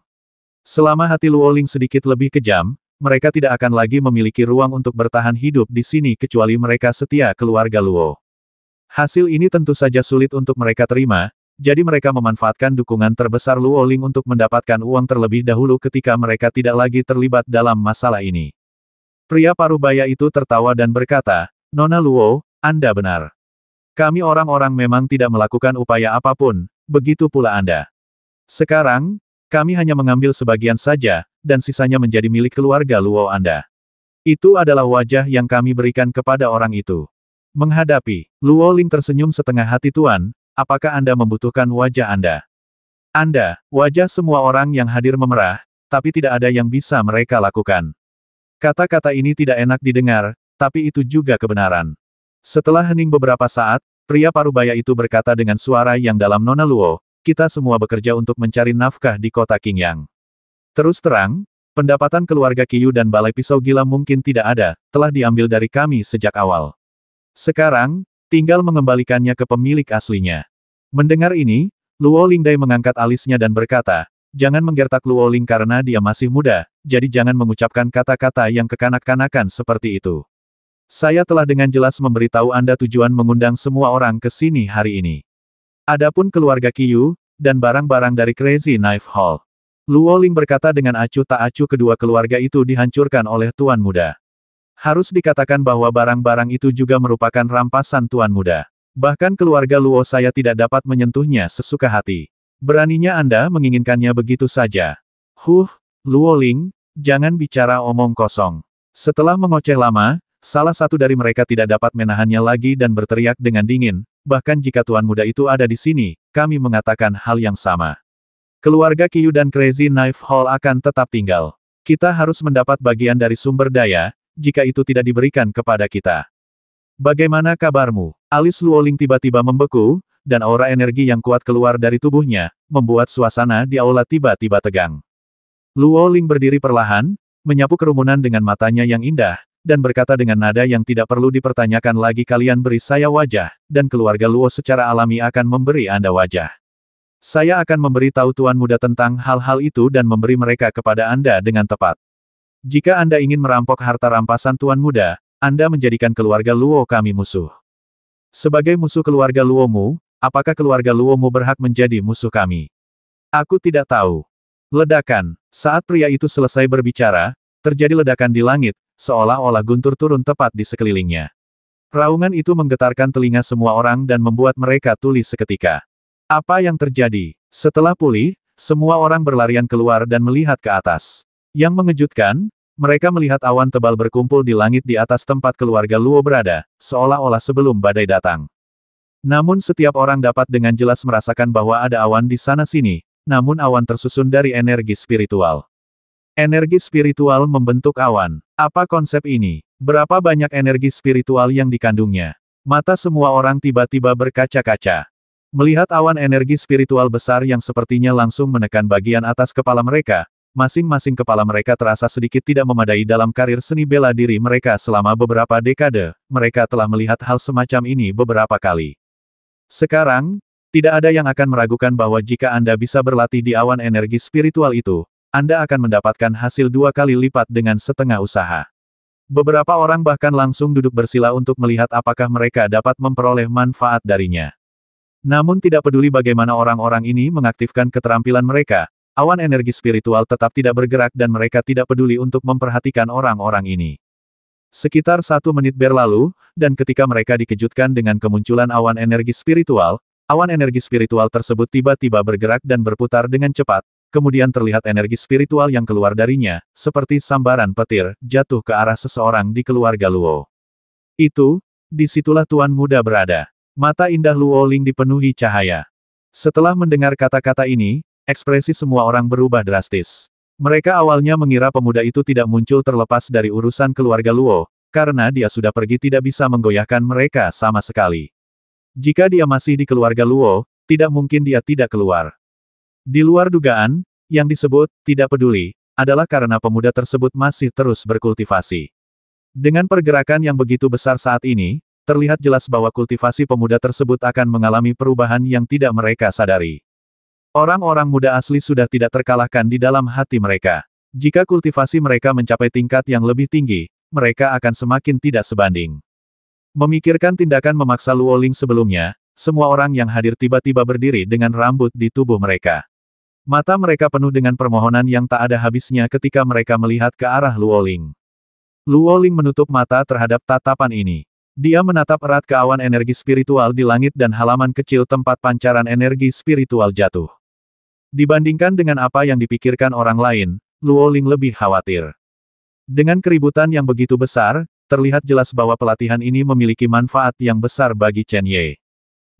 Selama hati Luo Ling sedikit lebih kejam, mereka tidak akan lagi memiliki ruang untuk bertahan hidup di sini kecuali mereka setia keluarga Luo. Hasil ini tentu saja sulit untuk mereka terima, jadi mereka memanfaatkan dukungan terbesar Luo Ling untuk mendapatkan uang terlebih dahulu ketika mereka tidak lagi terlibat dalam masalah ini. Pria parubaya itu tertawa dan berkata, Nona Luo, Anda benar. Kami orang-orang memang tidak melakukan upaya apapun, begitu pula Anda. Sekarang, kami hanya mengambil sebagian saja, dan sisanya menjadi milik keluarga Luo Anda. Itu adalah wajah yang kami berikan kepada orang itu. Menghadapi, Luo Ling tersenyum setengah hati Tuan, apakah Anda membutuhkan wajah Anda? Anda, wajah semua orang yang hadir memerah, tapi tidak ada yang bisa mereka lakukan. Kata-kata ini tidak enak didengar, tapi itu juga kebenaran. Setelah hening beberapa saat, pria parubaya itu berkata dengan suara yang dalam nona luo, kita semua bekerja untuk mencari nafkah di kota Qingyang. Terus terang, pendapatan keluarga Kiyu dan Balai Pisau Gila mungkin tidak ada, telah diambil dari kami sejak awal. Sekarang, Tinggal mengembalikannya ke pemilik aslinya. Mendengar ini, Luo Lingdai mengangkat alisnya dan berkata, jangan menggertak Luo Ling karena dia masih muda, jadi jangan mengucapkan kata-kata yang kekanak-kanakan seperti itu. Saya telah dengan jelas memberitahu Anda tujuan mengundang semua orang ke sini hari ini. Adapun keluarga Kiyu, dan barang-barang dari Crazy Knife Hall. Luo Ling berkata dengan acuh tak acuh kedua keluarga itu dihancurkan oleh Tuan Muda. Harus dikatakan bahwa barang-barang itu juga merupakan rampasan Tuan Muda. Bahkan keluarga Luo saya tidak dapat menyentuhnya sesuka hati. Beraninya Anda menginginkannya begitu saja. Huh, Luo Ling, jangan bicara omong kosong. Setelah mengoceh lama, salah satu dari mereka tidak dapat menahannya lagi dan berteriak dengan dingin, bahkan jika Tuan Muda itu ada di sini, kami mengatakan hal yang sama. Keluarga Kiyu dan Crazy Knife Hall akan tetap tinggal. Kita harus mendapat bagian dari sumber daya, jika itu tidak diberikan kepada kita. Bagaimana kabarmu? Alis Luoling tiba-tiba membeku, dan aura energi yang kuat keluar dari tubuhnya, membuat suasana di aula tiba-tiba tegang. Luoling berdiri perlahan, menyapu kerumunan dengan matanya yang indah, dan berkata dengan nada yang tidak perlu dipertanyakan lagi kalian beri saya wajah, dan keluarga Luo secara alami akan memberi Anda wajah. Saya akan memberi tahu Tuan Muda tentang hal-hal itu dan memberi mereka kepada Anda dengan tepat. Jika Anda ingin merampok harta rampasan Tuan Muda, Anda menjadikan keluarga Luo kami musuh. Sebagai musuh keluarga Luomu, apakah keluarga Luomu berhak menjadi musuh kami? Aku tidak tahu. Ledakan. Saat pria itu selesai berbicara, terjadi ledakan di langit, seolah-olah guntur turun tepat di sekelilingnya. Raungan itu menggetarkan telinga semua orang dan membuat mereka tuli seketika. Apa yang terjadi? Setelah pulih, semua orang berlarian keluar dan melihat ke atas. Yang mengejutkan, mereka melihat awan tebal berkumpul di langit di atas tempat keluarga Luo berada, seolah-olah sebelum badai datang. Namun setiap orang dapat dengan jelas merasakan bahwa ada awan di sana-sini, namun awan tersusun dari energi spiritual. Energi spiritual membentuk awan. Apa konsep ini? Berapa banyak energi spiritual yang dikandungnya? Mata semua orang tiba-tiba berkaca-kaca. Melihat awan energi spiritual besar yang sepertinya langsung menekan bagian atas kepala mereka, masing-masing kepala mereka terasa sedikit tidak memadai dalam karir seni bela diri mereka selama beberapa dekade, mereka telah melihat hal semacam ini beberapa kali. Sekarang, tidak ada yang akan meragukan bahwa jika Anda bisa berlatih di awan energi spiritual itu, Anda akan mendapatkan hasil dua kali lipat dengan setengah usaha. Beberapa orang bahkan langsung duduk bersila untuk melihat apakah mereka dapat memperoleh manfaat darinya. Namun tidak peduli bagaimana orang-orang ini mengaktifkan keterampilan mereka, Awan energi spiritual tetap tidak bergerak dan mereka tidak peduli untuk memperhatikan orang-orang ini. Sekitar satu menit berlalu, dan ketika mereka dikejutkan dengan kemunculan awan energi spiritual, awan energi spiritual tersebut tiba-tiba bergerak dan berputar dengan cepat, kemudian terlihat energi spiritual yang keluar darinya, seperti sambaran petir, jatuh ke arah seseorang di keluarga Luo. Itu, disitulah Tuan Muda berada. Mata indah Luo Ling dipenuhi cahaya. Setelah mendengar kata-kata ini, Ekspresi semua orang berubah drastis. Mereka awalnya mengira pemuda itu tidak muncul terlepas dari urusan keluarga Luo, karena dia sudah pergi tidak bisa menggoyahkan mereka sama sekali. Jika dia masih di keluarga Luo, tidak mungkin dia tidak keluar. Di luar dugaan, yang disebut tidak peduli adalah karena pemuda tersebut masih terus berkultivasi. Dengan pergerakan yang begitu besar saat ini, terlihat jelas bahwa kultivasi pemuda tersebut akan mengalami perubahan yang tidak mereka sadari. Orang-orang muda asli sudah tidak terkalahkan di dalam hati mereka. Jika kultivasi mereka mencapai tingkat yang lebih tinggi, mereka akan semakin tidak sebanding. Memikirkan tindakan memaksa Luoling sebelumnya, semua orang yang hadir tiba-tiba berdiri dengan rambut di tubuh mereka. Mata mereka penuh dengan permohonan yang tak ada habisnya ketika mereka melihat ke arah Luoling. Luoling menutup mata terhadap tatapan ini. Dia menatap erat ke awan energi spiritual di langit dan halaman kecil tempat pancaran energi spiritual jatuh. Dibandingkan dengan apa yang dipikirkan orang lain, Luo Ling lebih khawatir. Dengan keributan yang begitu besar, terlihat jelas bahwa pelatihan ini memiliki manfaat yang besar bagi Chen Ye.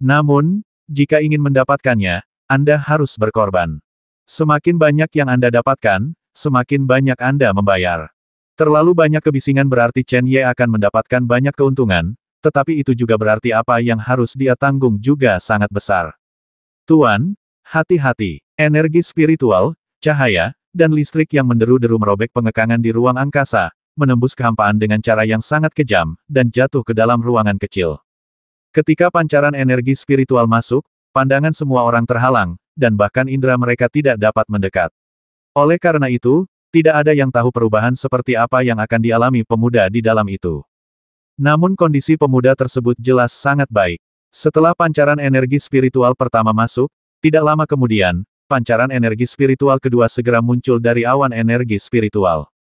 Namun, jika ingin mendapatkannya, Anda harus berkorban. Semakin banyak yang Anda dapatkan, semakin banyak Anda membayar. Terlalu banyak kebisingan berarti Chen Ye akan mendapatkan banyak keuntungan, tetapi itu juga berarti apa yang harus dia tanggung juga sangat besar. Tuan, Hati-hati, energi spiritual, cahaya, dan listrik yang menderu-deru merobek pengekangan di ruang angkasa, menembus kehampaan dengan cara yang sangat kejam, dan jatuh ke dalam ruangan kecil. Ketika pancaran energi spiritual masuk, pandangan semua orang terhalang, dan bahkan indera mereka tidak dapat mendekat. Oleh karena itu, tidak ada yang tahu perubahan seperti apa yang akan dialami pemuda di dalam itu. Namun kondisi pemuda tersebut jelas sangat baik. Setelah pancaran energi spiritual pertama masuk, tidak lama kemudian, pancaran energi spiritual kedua segera muncul dari awan energi spiritual.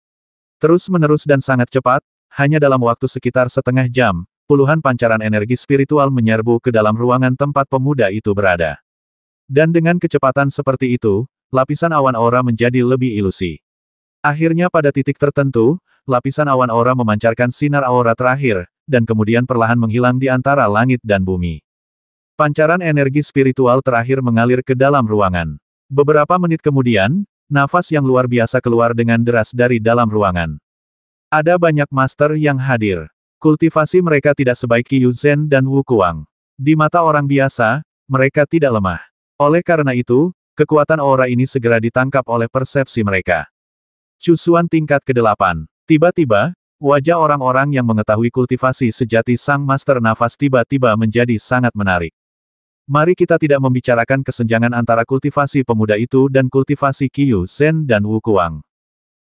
Terus-menerus dan sangat cepat, hanya dalam waktu sekitar setengah jam, puluhan pancaran energi spiritual menyerbu ke dalam ruangan tempat pemuda itu berada. Dan dengan kecepatan seperti itu, lapisan awan aura menjadi lebih ilusi. Akhirnya pada titik tertentu, lapisan awan aura memancarkan sinar aura terakhir, dan kemudian perlahan menghilang di antara langit dan bumi. Pancaran energi spiritual terakhir mengalir ke dalam ruangan. Beberapa menit kemudian, nafas yang luar biasa keluar dengan deras dari dalam ruangan. Ada banyak master yang hadir. Kultivasi mereka tidak sebaik Qiyu Zhen dan Wu Kuang. Di mata orang biasa, mereka tidak lemah. Oleh karena itu, kekuatan aura ini segera ditangkap oleh persepsi mereka. Cusuan tingkat ke-8. Tiba-tiba, wajah orang-orang yang mengetahui kultivasi sejati sang master nafas tiba-tiba menjadi sangat menarik. Mari kita tidak membicarakan kesenjangan antara kultivasi pemuda itu dan kultivasi Qiyu Zhen dan Wu Kuang.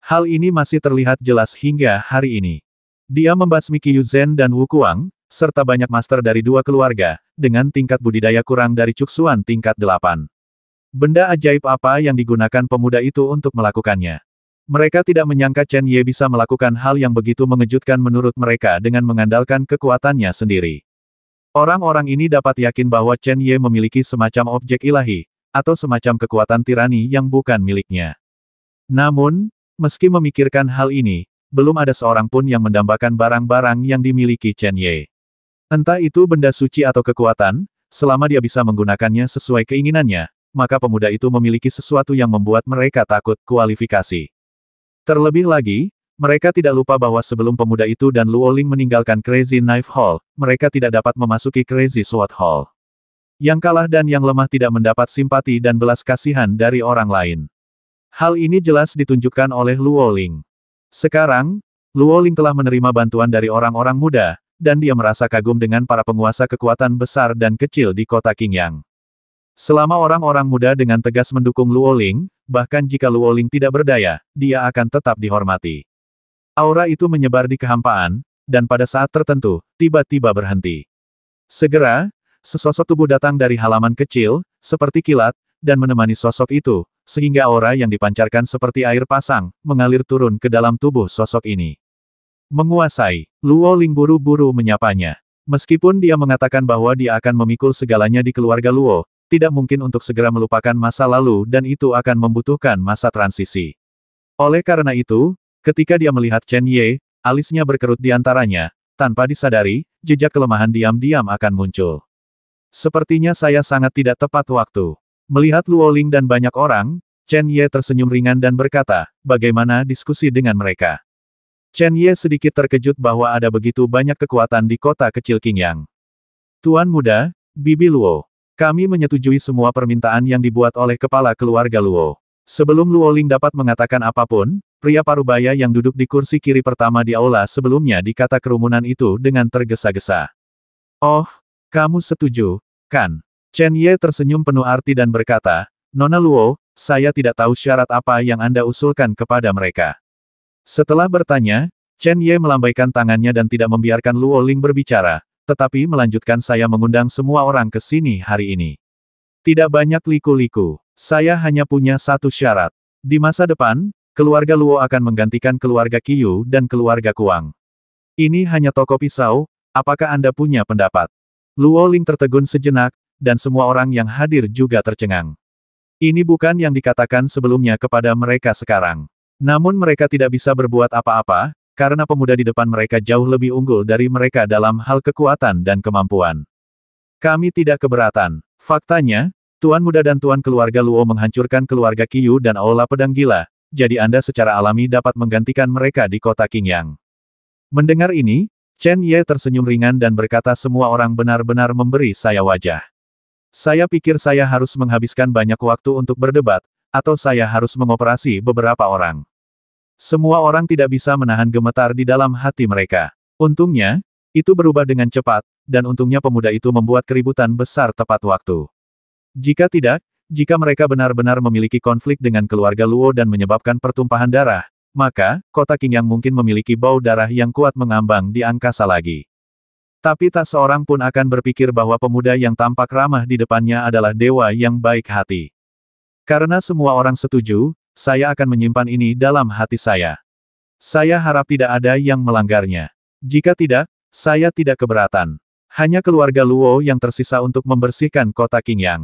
Hal ini masih terlihat jelas hingga hari ini. Dia membasmi Qiyu Zhen dan Wu Kuang, serta banyak master dari dua keluarga, dengan tingkat budidaya kurang dari Cuksuan tingkat delapan. Benda ajaib apa yang digunakan pemuda itu untuk melakukannya? Mereka tidak menyangka Chen Ye bisa melakukan hal yang begitu mengejutkan menurut mereka dengan mengandalkan kekuatannya sendiri. Orang-orang ini dapat yakin bahwa Chen Ye memiliki semacam objek ilahi, atau semacam kekuatan tirani yang bukan miliknya. Namun, meski memikirkan hal ini, belum ada seorang pun yang mendambakan barang-barang yang dimiliki Chen Ye. Entah itu benda suci atau kekuatan, selama dia bisa menggunakannya sesuai keinginannya, maka pemuda itu memiliki sesuatu yang membuat mereka takut kualifikasi. Terlebih lagi, mereka tidak lupa bahwa sebelum pemuda itu dan Luoling meninggalkan Crazy Knife Hall, mereka tidak dapat memasuki Crazy Sword Hall. Yang kalah dan yang lemah tidak mendapat simpati dan belas kasihan dari orang lain. Hal ini jelas ditunjukkan oleh Luoling. Sekarang, Luoling telah menerima bantuan dari orang-orang muda, dan dia merasa kagum dengan para penguasa kekuatan besar dan kecil di kota Qingyang. Selama orang-orang muda dengan tegas mendukung Luoling, bahkan jika Luoling tidak berdaya, dia akan tetap dihormati. Aura itu menyebar di kehampaan, dan pada saat tertentu, tiba-tiba berhenti. Segera, sesosok tubuh datang dari halaman kecil, seperti kilat, dan menemani sosok itu, sehingga aura yang dipancarkan seperti air pasang, mengalir turun ke dalam tubuh sosok ini. Menguasai, Luo Ling buru-buru menyapanya. Meskipun dia mengatakan bahwa dia akan memikul segalanya di keluarga Luo, tidak mungkin untuk segera melupakan masa lalu dan itu akan membutuhkan masa transisi. Oleh karena itu, Ketika dia melihat Chen Ye, alisnya berkerut di antaranya, tanpa disadari, jejak kelemahan diam-diam akan muncul. Sepertinya saya sangat tidak tepat waktu. Melihat Luoling dan banyak orang, Chen Ye tersenyum ringan dan berkata, bagaimana diskusi dengan mereka. Chen Ye sedikit terkejut bahwa ada begitu banyak kekuatan di kota kecil Qingyang. Tuan muda, Bibi Luo. Kami menyetujui semua permintaan yang dibuat oleh kepala keluarga Luo. Sebelum Luoling dapat mengatakan apapun, pria parubaya yang duduk di kursi kiri pertama di aula sebelumnya dikata kerumunan itu dengan tergesa-gesa. Oh, kamu setuju, kan? Chen Ye tersenyum penuh arti dan berkata, Nona Luo, saya tidak tahu syarat apa yang Anda usulkan kepada mereka. Setelah bertanya, Chen Ye melambaikan tangannya dan tidak membiarkan Luo Ling berbicara, tetapi melanjutkan saya mengundang semua orang ke sini hari ini. Tidak banyak liku-liku. Saya hanya punya satu syarat. Di masa depan, keluarga Luo akan menggantikan keluarga Kiyu dan keluarga Kuang. Ini hanya toko pisau, apakah Anda punya pendapat? Luo Ling tertegun sejenak, dan semua orang yang hadir juga tercengang. Ini bukan yang dikatakan sebelumnya kepada mereka sekarang. Namun mereka tidak bisa berbuat apa-apa, karena pemuda di depan mereka jauh lebih unggul dari mereka dalam hal kekuatan dan kemampuan. Kami tidak keberatan. Faktanya, Tuan muda dan tuan keluarga Luo menghancurkan keluarga Qiyu dan Aula Pedang Gila, jadi Anda secara alami dapat menggantikan mereka di kota Qingyang. Mendengar ini, Chen Ye tersenyum ringan dan berkata semua orang benar-benar memberi saya wajah. Saya pikir saya harus menghabiskan banyak waktu untuk berdebat, atau saya harus mengoperasi beberapa orang. Semua orang tidak bisa menahan gemetar di dalam hati mereka. Untungnya, itu berubah dengan cepat, dan untungnya pemuda itu membuat keributan besar tepat waktu. Jika tidak, jika mereka benar-benar memiliki konflik dengan keluarga Luo dan menyebabkan pertumpahan darah, maka, kota King yang mungkin memiliki bau darah yang kuat mengambang di angkasa lagi. Tapi tak seorang pun akan berpikir bahwa pemuda yang tampak ramah di depannya adalah dewa yang baik hati. Karena semua orang setuju, saya akan menyimpan ini dalam hati saya. Saya harap tidak ada yang melanggarnya. Jika tidak, saya tidak keberatan. Hanya keluarga Luo yang tersisa untuk membersihkan kota King Yang.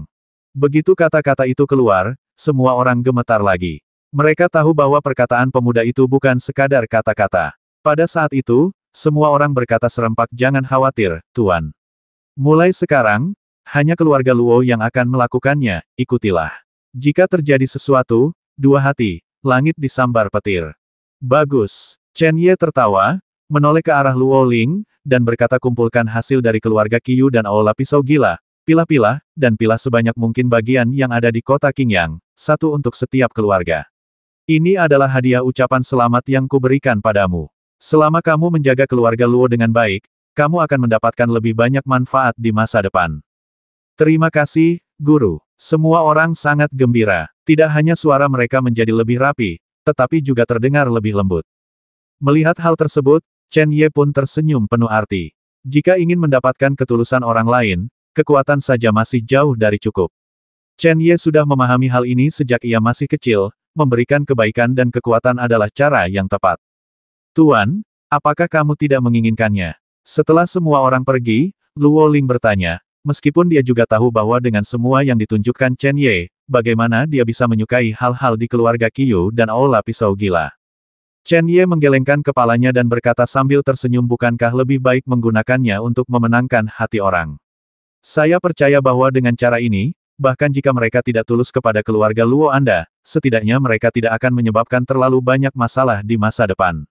Begitu kata-kata itu keluar, semua orang gemetar lagi. Mereka tahu bahwa perkataan pemuda itu bukan sekadar kata-kata. Pada saat itu, semua orang berkata serempak jangan khawatir, Tuan. Mulai sekarang, hanya keluarga Luo yang akan melakukannya, ikutilah. Jika terjadi sesuatu, dua hati, langit disambar petir. Bagus. Chen Ye tertawa, menoleh ke arah Luo Ling, dan berkata kumpulkan hasil dari keluarga Qiyu dan Aula Pisau Gila, Pila-pila, dan pila sebanyak mungkin bagian yang ada di kota Qingyang, satu untuk setiap keluarga. Ini adalah hadiah ucapan selamat yang kuberikan padamu. Selama kamu menjaga keluarga Luo dengan baik, kamu akan mendapatkan lebih banyak manfaat di masa depan. Terima kasih, Guru. Semua orang sangat gembira. Tidak hanya suara mereka menjadi lebih rapi, tetapi juga terdengar lebih lembut. Melihat hal tersebut, Chen Ye pun tersenyum penuh arti. Jika ingin mendapatkan ketulusan orang lain, Kekuatan saja masih jauh dari cukup. Chen Ye sudah memahami hal ini sejak ia masih kecil, memberikan kebaikan dan kekuatan adalah cara yang tepat. Tuan, apakah kamu tidak menginginkannya? Setelah semua orang pergi, Luo Ling bertanya, meskipun dia juga tahu bahwa dengan semua yang ditunjukkan Chen Ye, bagaimana dia bisa menyukai hal-hal di keluarga Qiyu dan Aula Pisau Gila. Chen Ye menggelengkan kepalanya dan berkata sambil tersenyum bukankah lebih baik menggunakannya untuk memenangkan hati orang. Saya percaya bahwa dengan cara ini, bahkan jika mereka tidak tulus kepada keluarga Luo Anda, setidaknya mereka tidak akan menyebabkan terlalu banyak masalah di masa depan.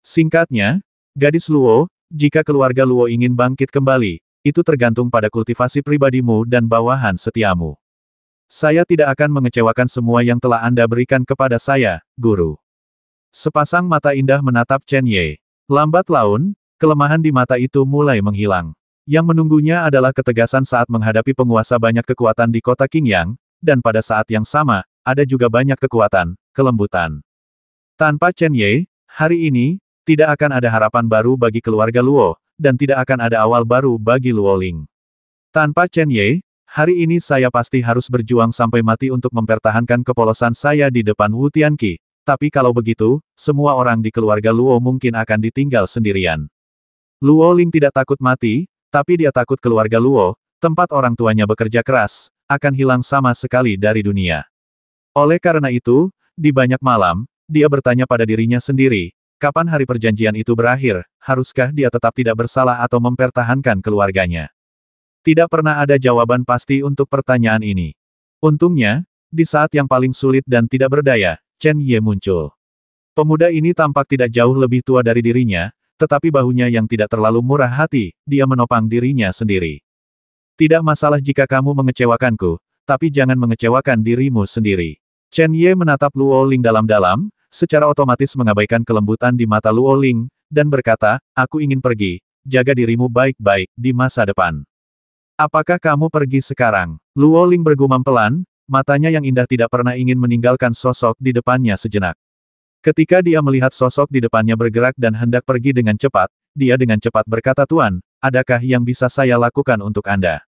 Singkatnya, gadis Luo, jika keluarga Luo ingin bangkit kembali, itu tergantung pada kultivasi pribadimu dan bawahan setiamu. Saya tidak akan mengecewakan semua yang telah Anda berikan kepada saya, guru. Sepasang mata indah menatap Chen Ye. Lambat laun, kelemahan di mata itu mulai menghilang. Yang menunggunya adalah ketegasan saat menghadapi penguasa banyak kekuatan di kota Qingyang, dan pada saat yang sama, ada juga banyak kekuatan, kelembutan. Tanpa Chen Ye, hari ini, tidak akan ada harapan baru bagi keluarga Luo, dan tidak akan ada awal baru bagi Luo Ling. Tanpa Chen Ye, hari ini saya pasti harus berjuang sampai mati untuk mempertahankan kepolosan saya di depan Wu Tianqi, tapi kalau begitu, semua orang di keluarga Luo mungkin akan ditinggal sendirian. Luo Ling tidak takut mati, tapi dia takut keluarga Luo, tempat orang tuanya bekerja keras, akan hilang sama sekali dari dunia. Oleh karena itu, di banyak malam, dia bertanya pada dirinya sendiri, kapan hari perjanjian itu berakhir, haruskah dia tetap tidak bersalah atau mempertahankan keluarganya? Tidak pernah ada jawaban pasti untuk pertanyaan ini. Untungnya, di saat yang paling sulit dan tidak berdaya, Chen Ye muncul. Pemuda ini tampak tidak jauh lebih tua dari dirinya, tetapi bahunya yang tidak terlalu murah hati, dia menopang dirinya sendiri. Tidak masalah jika kamu mengecewakanku, tapi jangan mengecewakan dirimu sendiri. Chen Ye menatap Luo Ling dalam-dalam, secara otomatis mengabaikan kelembutan di mata Luo Ling, dan berkata, aku ingin pergi, jaga dirimu baik-baik, di masa depan. Apakah kamu pergi sekarang? Luo Ling bergumam pelan, matanya yang indah tidak pernah ingin meninggalkan sosok di depannya sejenak. Ketika dia melihat sosok di depannya bergerak dan hendak pergi dengan cepat, dia dengan cepat berkata Tuan, adakah yang bisa saya lakukan untuk Anda?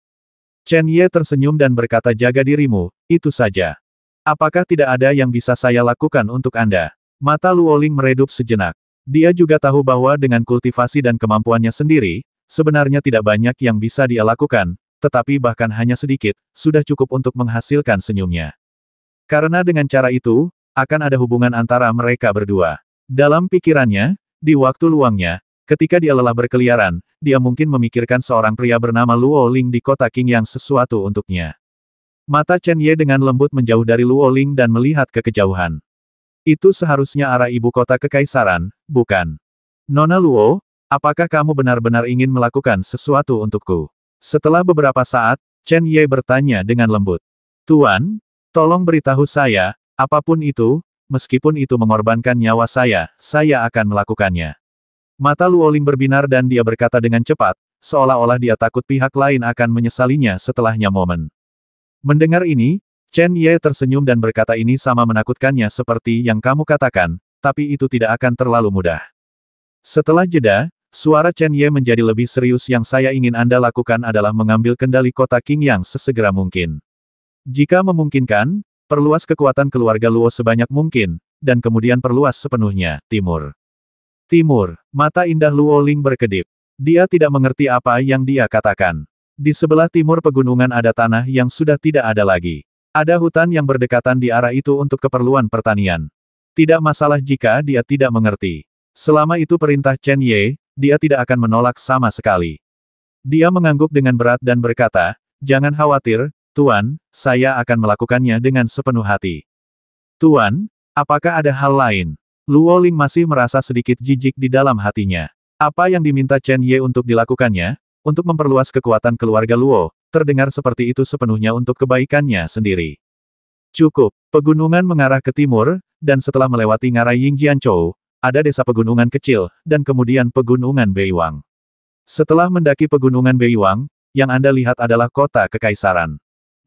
Chen Ye tersenyum dan berkata jaga dirimu, itu saja. Apakah tidak ada yang bisa saya lakukan untuk Anda? Mata Luoling meredup sejenak. Dia juga tahu bahwa dengan kultivasi dan kemampuannya sendiri, sebenarnya tidak banyak yang bisa dia lakukan, tetapi bahkan hanya sedikit, sudah cukup untuk menghasilkan senyumnya. Karena dengan cara itu, akan ada hubungan antara mereka berdua. Dalam pikirannya, di waktu luangnya, ketika dia lelah berkeliaran, dia mungkin memikirkan seorang pria bernama Luo Ling di kota King yang sesuatu untuknya. Mata Chen Ye dengan lembut menjauh dari Luo Ling dan melihat ke kejauhan. Itu seharusnya arah ibu kota kekaisaran, bukan? Nona Luo, apakah kamu benar-benar ingin melakukan sesuatu untukku? Setelah beberapa saat, Chen Ye bertanya dengan lembut. Tuan, tolong beritahu saya, Apapun itu, meskipun itu mengorbankan nyawa saya, saya akan melakukannya. Mata Luoling berbinar dan dia berkata dengan cepat, seolah-olah dia takut pihak lain akan menyesalinya setelahnya momen. Mendengar ini, Chen Ye tersenyum dan berkata ini sama menakutkannya seperti yang kamu katakan, tapi itu tidak akan terlalu mudah. Setelah jeda, suara Chen Ye menjadi lebih serius yang saya ingin Anda lakukan adalah mengambil kendali kota King yang sesegera mungkin. Jika memungkinkan, Perluas kekuatan keluarga Luo sebanyak mungkin, dan kemudian perluas sepenuhnya, timur. Timur, mata indah Luo Ling berkedip. Dia tidak mengerti apa yang dia katakan. Di sebelah timur pegunungan ada tanah yang sudah tidak ada lagi. Ada hutan yang berdekatan di arah itu untuk keperluan pertanian. Tidak masalah jika dia tidak mengerti. Selama itu perintah Chen Ye, dia tidak akan menolak sama sekali. Dia mengangguk dengan berat dan berkata, Jangan khawatir, Tuan, saya akan melakukannya dengan sepenuh hati. Tuan, apakah ada hal lain? Luo Ling masih merasa sedikit jijik di dalam hatinya. Apa yang diminta Chen Ye untuk dilakukannya, untuk memperluas kekuatan keluarga Luo, terdengar seperti itu sepenuhnya untuk kebaikannya sendiri. Cukup, pegunungan mengarah ke timur, dan setelah melewati ngarai Ying Chou, ada desa pegunungan kecil, dan kemudian pegunungan Beiwang. Setelah mendaki pegunungan Beiwang, yang Anda lihat adalah kota kekaisaran.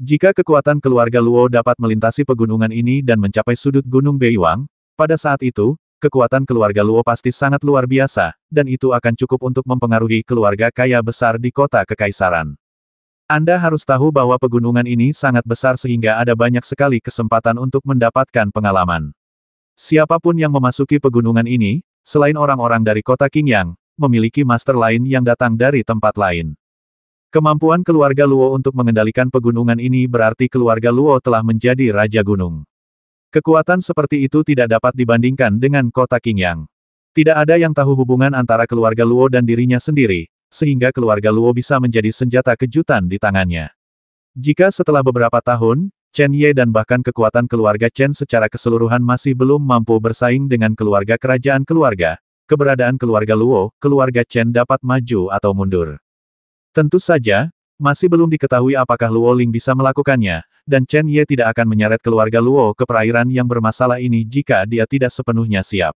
Jika kekuatan keluarga Luo dapat melintasi pegunungan ini dan mencapai sudut gunung Beiwang, pada saat itu, kekuatan keluarga Luo pasti sangat luar biasa, dan itu akan cukup untuk mempengaruhi keluarga kaya besar di kota Kekaisaran. Anda harus tahu bahwa pegunungan ini sangat besar sehingga ada banyak sekali kesempatan untuk mendapatkan pengalaman. Siapapun yang memasuki pegunungan ini, selain orang-orang dari kota Qingyang, memiliki master lain yang datang dari tempat lain. Kemampuan keluarga Luo untuk mengendalikan pegunungan ini berarti keluarga Luo telah menjadi Raja Gunung. Kekuatan seperti itu tidak dapat dibandingkan dengan kota Qingyang. Tidak ada yang tahu hubungan antara keluarga Luo dan dirinya sendiri, sehingga keluarga Luo bisa menjadi senjata kejutan di tangannya. Jika setelah beberapa tahun, Chen Ye dan bahkan kekuatan keluarga Chen secara keseluruhan masih belum mampu bersaing dengan keluarga kerajaan keluarga, keberadaan keluarga Luo, keluarga Chen dapat maju atau mundur. Tentu saja, masih belum diketahui apakah Luo Ling bisa melakukannya, dan Chen Ye tidak akan menyeret keluarga Luo ke perairan yang bermasalah ini jika dia tidak sepenuhnya siap.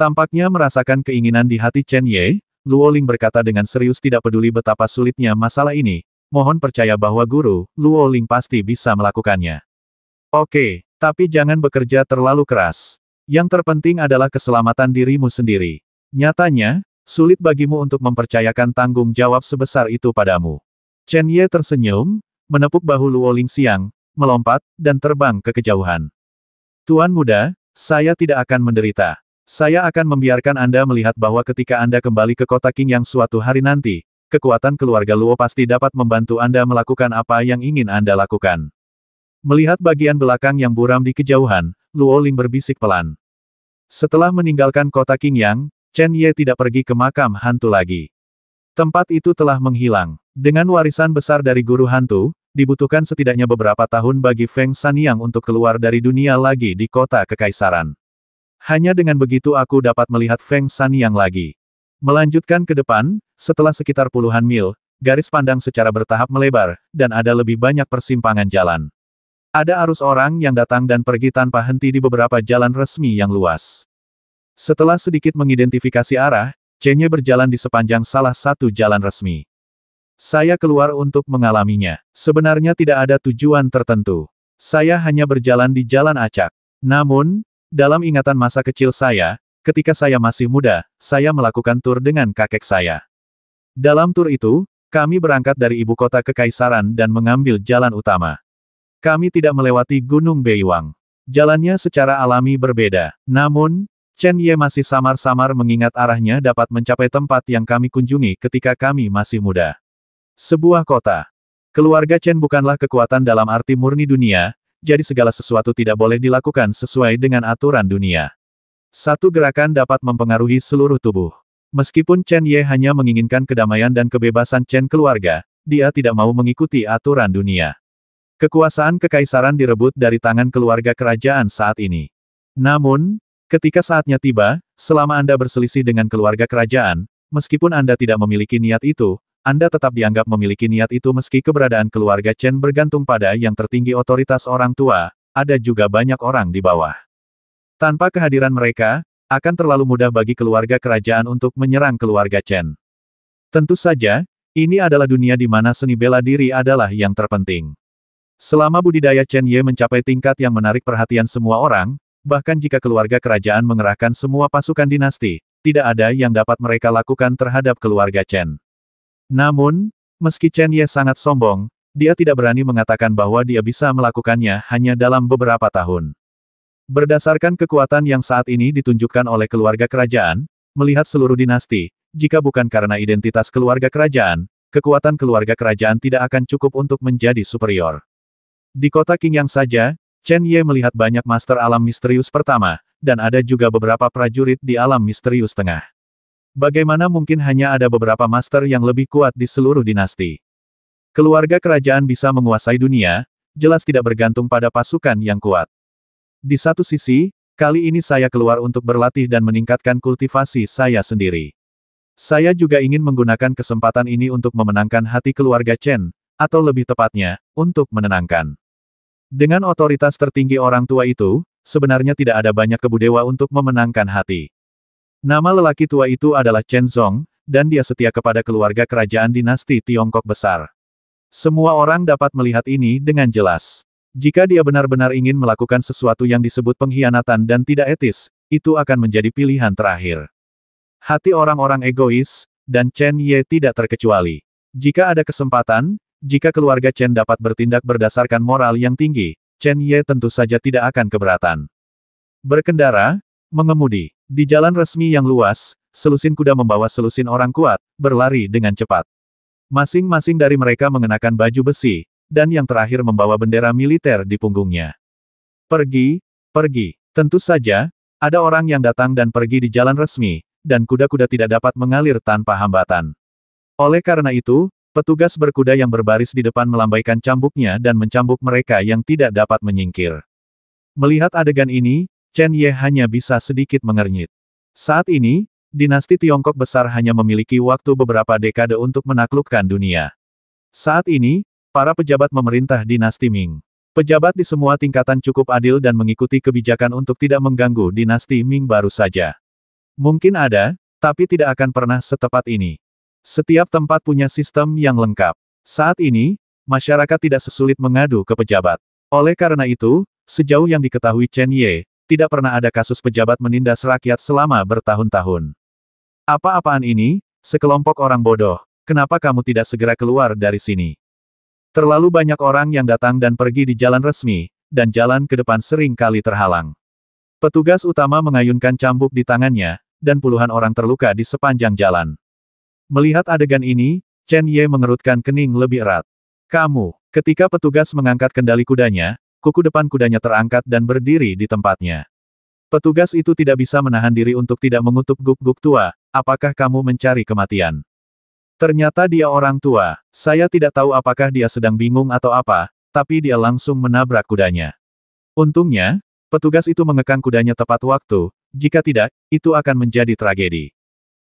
Tampaknya merasakan keinginan di hati Chen Ye, Luo Ling berkata dengan serius tidak peduli betapa sulitnya masalah ini, mohon percaya bahwa guru, Luo Ling pasti bisa melakukannya. Oke, tapi jangan bekerja terlalu keras. Yang terpenting adalah keselamatan dirimu sendiri. Nyatanya, Sulit bagimu untuk mempercayakan tanggung jawab sebesar itu padamu. Chen Ye tersenyum, menepuk bahu Luo Lingxiang, melompat, dan terbang ke kejauhan. Tuan muda, saya tidak akan menderita. Saya akan membiarkan Anda melihat bahwa ketika Anda kembali ke kota King yang suatu hari nanti, kekuatan keluarga Luo pasti dapat membantu Anda melakukan apa yang ingin Anda lakukan. Melihat bagian belakang yang buram di kejauhan, Luo Ling berbisik pelan. Setelah meninggalkan kota King Yang, Chen Ye tidak pergi ke makam hantu lagi. Tempat itu telah menghilang. Dengan warisan besar dari guru hantu, dibutuhkan setidaknya beberapa tahun bagi Feng Yang untuk keluar dari dunia lagi di kota kekaisaran. Hanya dengan begitu aku dapat melihat Feng Yang lagi. Melanjutkan ke depan, setelah sekitar puluhan mil, garis pandang secara bertahap melebar, dan ada lebih banyak persimpangan jalan. Ada arus orang yang datang dan pergi tanpa henti di beberapa jalan resmi yang luas. Setelah sedikit mengidentifikasi arah, Chenye berjalan di sepanjang salah satu jalan resmi. Saya keluar untuk mengalaminya. Sebenarnya tidak ada tujuan tertentu. Saya hanya berjalan di jalan acak. Namun, dalam ingatan masa kecil saya, ketika saya masih muda, saya melakukan tur dengan kakek saya. Dalam tur itu, kami berangkat dari ibu kota kekaisaran dan mengambil jalan utama. Kami tidak melewati Gunung Beiwang. Jalannya secara alami berbeda. Namun, Chen Ye masih samar-samar mengingat arahnya dapat mencapai tempat yang kami kunjungi ketika kami masih muda. Sebuah kota. Keluarga Chen bukanlah kekuatan dalam arti murni dunia, jadi segala sesuatu tidak boleh dilakukan sesuai dengan aturan dunia. Satu gerakan dapat mempengaruhi seluruh tubuh. Meskipun Chen Ye hanya menginginkan kedamaian dan kebebasan Chen keluarga, dia tidak mau mengikuti aturan dunia. Kekuasaan kekaisaran direbut dari tangan keluarga kerajaan saat ini. Namun, Ketika saatnya tiba, selama Anda berselisih dengan keluarga kerajaan, meskipun Anda tidak memiliki niat itu, Anda tetap dianggap memiliki niat itu meski keberadaan keluarga Chen bergantung pada yang tertinggi otoritas orang tua, ada juga banyak orang di bawah. Tanpa kehadiran mereka, akan terlalu mudah bagi keluarga kerajaan untuk menyerang keluarga Chen. Tentu saja, ini adalah dunia di mana seni bela diri adalah yang terpenting. Selama budidaya Chen Ye mencapai tingkat yang menarik perhatian semua orang, Bahkan jika keluarga kerajaan mengerahkan semua pasukan dinasti, tidak ada yang dapat mereka lakukan terhadap keluarga Chen. Namun, meski Chen Ye sangat sombong, dia tidak berani mengatakan bahwa dia bisa melakukannya hanya dalam beberapa tahun. Berdasarkan kekuatan yang saat ini ditunjukkan oleh keluarga kerajaan, melihat seluruh dinasti, jika bukan karena identitas keluarga kerajaan, kekuatan keluarga kerajaan tidak akan cukup untuk menjadi superior. Di kota Qingyang saja, Chen Ye melihat banyak master alam misterius pertama, dan ada juga beberapa prajurit di alam misterius tengah. Bagaimana mungkin hanya ada beberapa master yang lebih kuat di seluruh dinasti? Keluarga kerajaan bisa menguasai dunia, jelas tidak bergantung pada pasukan yang kuat. Di satu sisi, kali ini saya keluar untuk berlatih dan meningkatkan kultivasi saya sendiri. Saya juga ingin menggunakan kesempatan ini untuk memenangkan hati keluarga Chen, atau lebih tepatnya, untuk menenangkan. Dengan otoritas tertinggi orang tua itu, sebenarnya tidak ada banyak kebudewa untuk memenangkan hati. Nama lelaki tua itu adalah Chen Zhong, dan dia setia kepada keluarga kerajaan dinasti Tiongkok besar. Semua orang dapat melihat ini dengan jelas. Jika dia benar-benar ingin melakukan sesuatu yang disebut pengkhianatan dan tidak etis, itu akan menjadi pilihan terakhir. Hati orang-orang egois, dan Chen Ye tidak terkecuali. Jika ada kesempatan, jika keluarga Chen dapat bertindak berdasarkan moral yang tinggi, Chen Ye tentu saja tidak akan keberatan. Berkendara, mengemudi, di jalan resmi yang luas, selusin kuda membawa selusin orang kuat, berlari dengan cepat. Masing-masing dari mereka mengenakan baju besi, dan yang terakhir membawa bendera militer di punggungnya. Pergi, pergi. Tentu saja, ada orang yang datang dan pergi di jalan resmi, dan kuda-kuda tidak dapat mengalir tanpa hambatan. Oleh karena itu, Petugas berkuda yang berbaris di depan melambaikan cambuknya dan mencambuk mereka yang tidak dapat menyingkir. Melihat adegan ini, Chen Ye hanya bisa sedikit mengernyit. Saat ini, dinasti Tiongkok besar hanya memiliki waktu beberapa dekade untuk menaklukkan dunia. Saat ini, para pejabat memerintah dinasti Ming. Pejabat di semua tingkatan cukup adil dan mengikuti kebijakan untuk tidak mengganggu dinasti Ming baru saja. Mungkin ada, tapi tidak akan pernah setepat ini. Setiap tempat punya sistem yang lengkap. Saat ini, masyarakat tidak sesulit mengadu ke pejabat. Oleh karena itu, sejauh yang diketahui Chen Ye, tidak pernah ada kasus pejabat menindas rakyat selama bertahun-tahun. Apa-apaan ini, sekelompok orang bodoh, kenapa kamu tidak segera keluar dari sini? Terlalu banyak orang yang datang dan pergi di jalan resmi, dan jalan ke depan sering kali terhalang. Petugas utama mengayunkan cambuk di tangannya, dan puluhan orang terluka di sepanjang jalan. Melihat adegan ini, Chen Ye mengerutkan kening lebih erat. Kamu, ketika petugas mengangkat kendali kudanya, kuku depan kudanya terangkat dan berdiri di tempatnya. Petugas itu tidak bisa menahan diri untuk tidak mengutuk guk-guk tua, apakah kamu mencari kematian? Ternyata dia orang tua, saya tidak tahu apakah dia sedang bingung atau apa, tapi dia langsung menabrak kudanya. Untungnya, petugas itu mengekang kudanya tepat waktu, jika tidak, itu akan menjadi tragedi.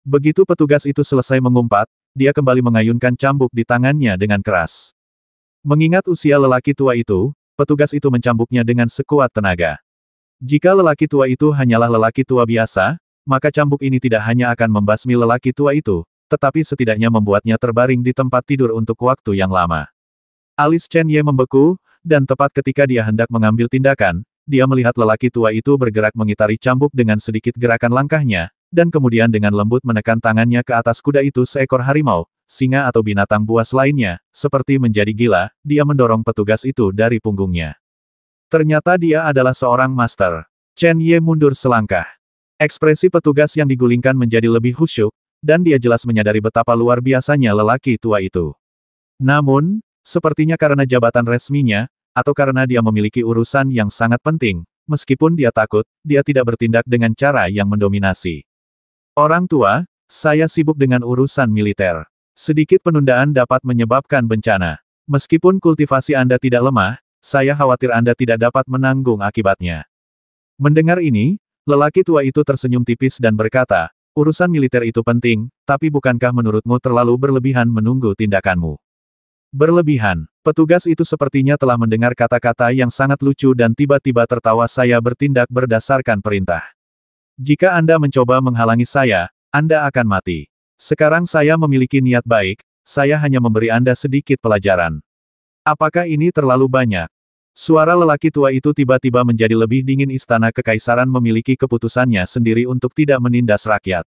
Begitu petugas itu selesai mengumpat, dia kembali mengayunkan cambuk di tangannya dengan keras. Mengingat usia lelaki tua itu, petugas itu mencambuknya dengan sekuat tenaga. Jika lelaki tua itu hanyalah lelaki tua biasa, maka cambuk ini tidak hanya akan membasmi lelaki tua itu, tetapi setidaknya membuatnya terbaring di tempat tidur untuk waktu yang lama. Alis Chen Ye membeku, dan tepat ketika dia hendak mengambil tindakan, dia melihat lelaki tua itu bergerak mengitari cambuk dengan sedikit gerakan langkahnya, dan kemudian dengan lembut menekan tangannya ke atas kuda itu seekor harimau, singa atau binatang buas lainnya, seperti menjadi gila, dia mendorong petugas itu dari punggungnya. Ternyata dia adalah seorang master. Chen Ye mundur selangkah. Ekspresi petugas yang digulingkan menjadi lebih khusyuk, dan dia jelas menyadari betapa luar biasanya lelaki tua itu. Namun, sepertinya karena jabatan resminya, atau karena dia memiliki urusan yang sangat penting, meskipun dia takut, dia tidak bertindak dengan cara yang mendominasi. Orang tua, saya sibuk dengan urusan militer. Sedikit penundaan dapat menyebabkan bencana. Meskipun kultivasi Anda tidak lemah, saya khawatir Anda tidak dapat menanggung akibatnya. Mendengar ini, lelaki tua itu tersenyum tipis dan berkata, urusan militer itu penting, tapi bukankah menurutmu terlalu berlebihan menunggu tindakanmu? Berlebihan. Petugas itu sepertinya telah mendengar kata-kata yang sangat lucu dan tiba-tiba tertawa saya bertindak berdasarkan perintah. Jika Anda mencoba menghalangi saya, Anda akan mati. Sekarang saya memiliki niat baik, saya hanya memberi Anda sedikit pelajaran. Apakah ini terlalu banyak? Suara lelaki tua itu tiba-tiba menjadi lebih dingin istana kekaisaran memiliki keputusannya sendiri untuk tidak menindas rakyat.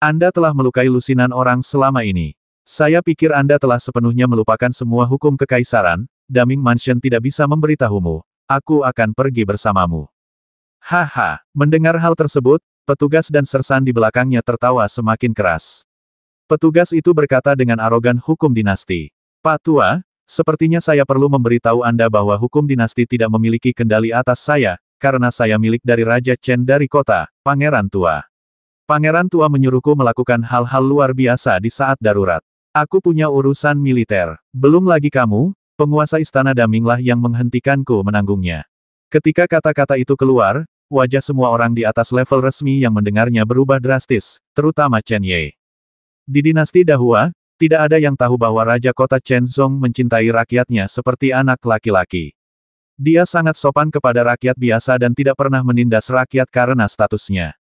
Anda telah melukai lusinan orang selama ini. Saya pikir Anda telah sepenuhnya melupakan semua hukum kekaisaran, Daming Mansion tidak bisa memberitahumu. Aku akan pergi bersamamu. Haha, mendengar hal tersebut, petugas dan sersan di belakangnya tertawa semakin keras. Petugas itu berkata dengan arogan hukum dinasti. Pak Tua, sepertinya saya perlu memberitahu Anda bahwa hukum dinasti tidak memiliki kendali atas saya, karena saya milik dari Raja Chen dari kota, Pangeran Tua. Pangeran Tua menyuruhku melakukan hal-hal luar biasa di saat darurat. Aku punya urusan militer. Belum lagi kamu, penguasa istana Daminglah yang menghentikanku menanggungnya. Ketika kata-kata itu keluar, wajah semua orang di atas level resmi yang mendengarnya berubah drastis, terutama Chen Ye. Di dinasti Dahua, tidak ada yang tahu bahwa Raja Kota Chen Zhong mencintai rakyatnya seperti anak laki-laki. Dia sangat sopan kepada rakyat biasa dan tidak pernah menindas rakyat karena statusnya.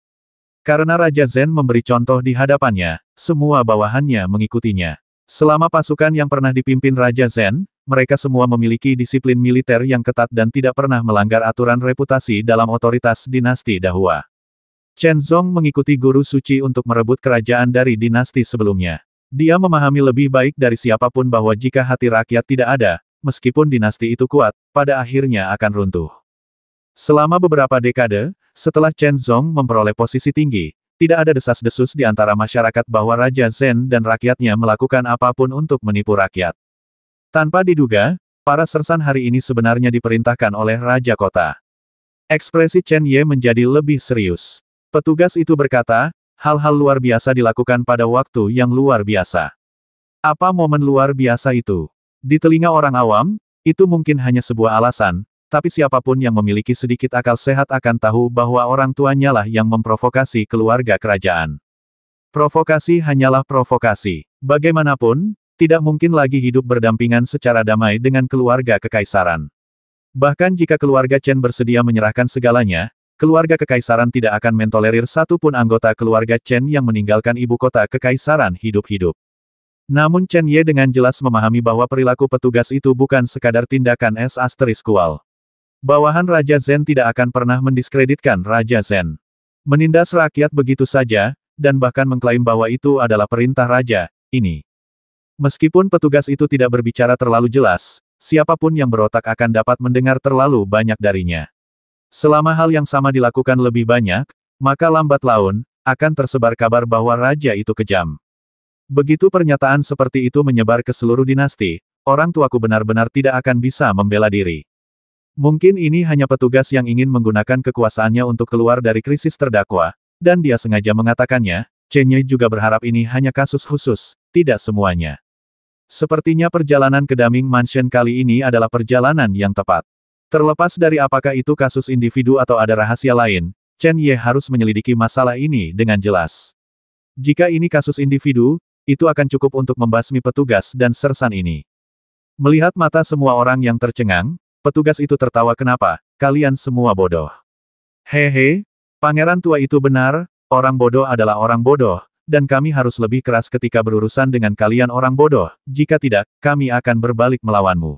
Karena Raja Zen memberi contoh di hadapannya, semua bawahannya mengikutinya. Selama pasukan yang pernah dipimpin Raja Zen, mereka semua memiliki disiplin militer yang ketat dan tidak pernah melanggar aturan reputasi dalam otoritas dinasti Dahua. Chen Zong mengikuti guru suci untuk merebut kerajaan dari dinasti sebelumnya. Dia memahami lebih baik dari siapapun bahwa jika hati rakyat tidak ada, meskipun dinasti itu kuat, pada akhirnya akan runtuh. Selama beberapa dekade, setelah Chen Zong memperoleh posisi tinggi, tidak ada desas-desus di antara masyarakat bahwa Raja Zen dan rakyatnya melakukan apapun untuk menipu rakyat. Tanpa diduga, para sersan hari ini sebenarnya diperintahkan oleh Raja Kota. Ekspresi Chen Ye menjadi lebih serius. Petugas itu berkata, hal-hal luar biasa dilakukan pada waktu yang luar biasa. Apa momen luar biasa itu? Di telinga orang awam, itu mungkin hanya sebuah alasan, tapi siapapun yang memiliki sedikit akal sehat akan tahu bahwa orang tuanya lah yang memprovokasi keluarga kerajaan. Provokasi hanyalah provokasi. Bagaimanapun, tidak mungkin lagi hidup berdampingan secara damai dengan keluarga kekaisaran. Bahkan jika keluarga Chen bersedia menyerahkan segalanya, keluarga kekaisaran tidak akan mentolerir satu pun anggota keluarga Chen yang meninggalkan ibu kota kekaisaran hidup-hidup. Namun Chen Ye dengan jelas memahami bahwa perilaku petugas itu bukan sekadar tindakan es asteris kual. Bawahan Raja Zen tidak akan pernah mendiskreditkan Raja Zen. Menindas rakyat begitu saja, dan bahkan mengklaim bahwa itu adalah perintah raja, ini. Meskipun petugas itu tidak berbicara terlalu jelas, siapapun yang berotak akan dapat mendengar terlalu banyak darinya. Selama hal yang sama dilakukan lebih banyak, maka lambat laun, akan tersebar kabar bahwa raja itu kejam. Begitu pernyataan seperti itu menyebar ke seluruh dinasti, orang tuaku benar-benar tidak akan bisa membela diri. Mungkin ini hanya petugas yang ingin menggunakan kekuasaannya untuk keluar dari krisis terdakwa, dan dia sengaja mengatakannya, Chenye juga berharap ini hanya kasus khusus, tidak semuanya. Sepertinya perjalanan ke Daming Mansion kali ini adalah perjalanan yang tepat. Terlepas dari apakah itu kasus individu atau ada rahasia lain, Chen Ye harus menyelidiki masalah ini dengan jelas. Jika ini kasus individu, itu akan cukup untuk membasmi petugas dan sersan ini. Melihat mata semua orang yang tercengang, petugas itu tertawa kenapa, kalian semua bodoh. Hehe, pangeran tua itu benar, orang bodoh adalah orang bodoh, dan kami harus lebih keras ketika berurusan dengan kalian orang bodoh, jika tidak, kami akan berbalik melawanmu.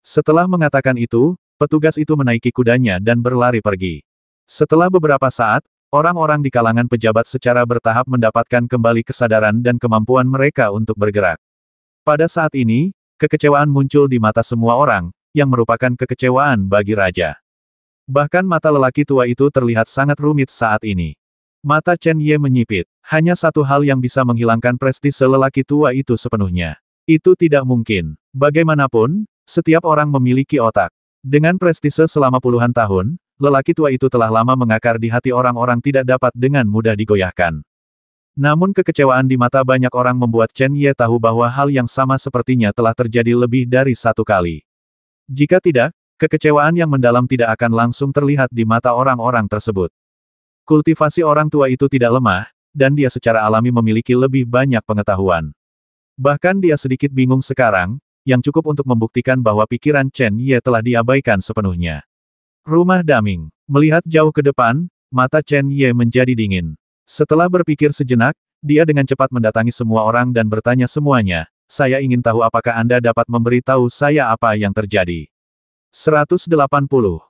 Setelah mengatakan itu, petugas itu menaiki kudanya dan berlari pergi. Setelah beberapa saat, orang-orang di kalangan pejabat secara bertahap mendapatkan kembali kesadaran dan kemampuan mereka untuk bergerak. Pada saat ini, kekecewaan muncul di mata semua orang, yang merupakan kekecewaan bagi raja. Bahkan mata lelaki tua itu terlihat sangat rumit saat ini. Mata Chen Ye menyipit. Hanya satu hal yang bisa menghilangkan prestise lelaki tua itu sepenuhnya. Itu tidak mungkin. Bagaimanapun, setiap orang memiliki otak. Dengan prestise selama puluhan tahun, lelaki tua itu telah lama mengakar di hati orang-orang tidak dapat dengan mudah digoyahkan. Namun kekecewaan di mata banyak orang membuat Chen Ye tahu bahwa hal yang sama sepertinya telah terjadi lebih dari satu kali. Jika tidak, kekecewaan yang mendalam tidak akan langsung terlihat di mata orang-orang tersebut. Kultivasi orang tua itu tidak lemah, dan dia secara alami memiliki lebih banyak pengetahuan. Bahkan dia sedikit bingung sekarang, yang cukup untuk membuktikan bahwa pikiran Chen Ye telah diabaikan sepenuhnya. Rumah Daming. Melihat jauh ke depan, mata Chen Ye menjadi dingin. Setelah berpikir sejenak, dia dengan cepat mendatangi semua orang dan bertanya semuanya, saya ingin tahu apakah Anda dapat memberitahu saya apa yang terjadi. 180.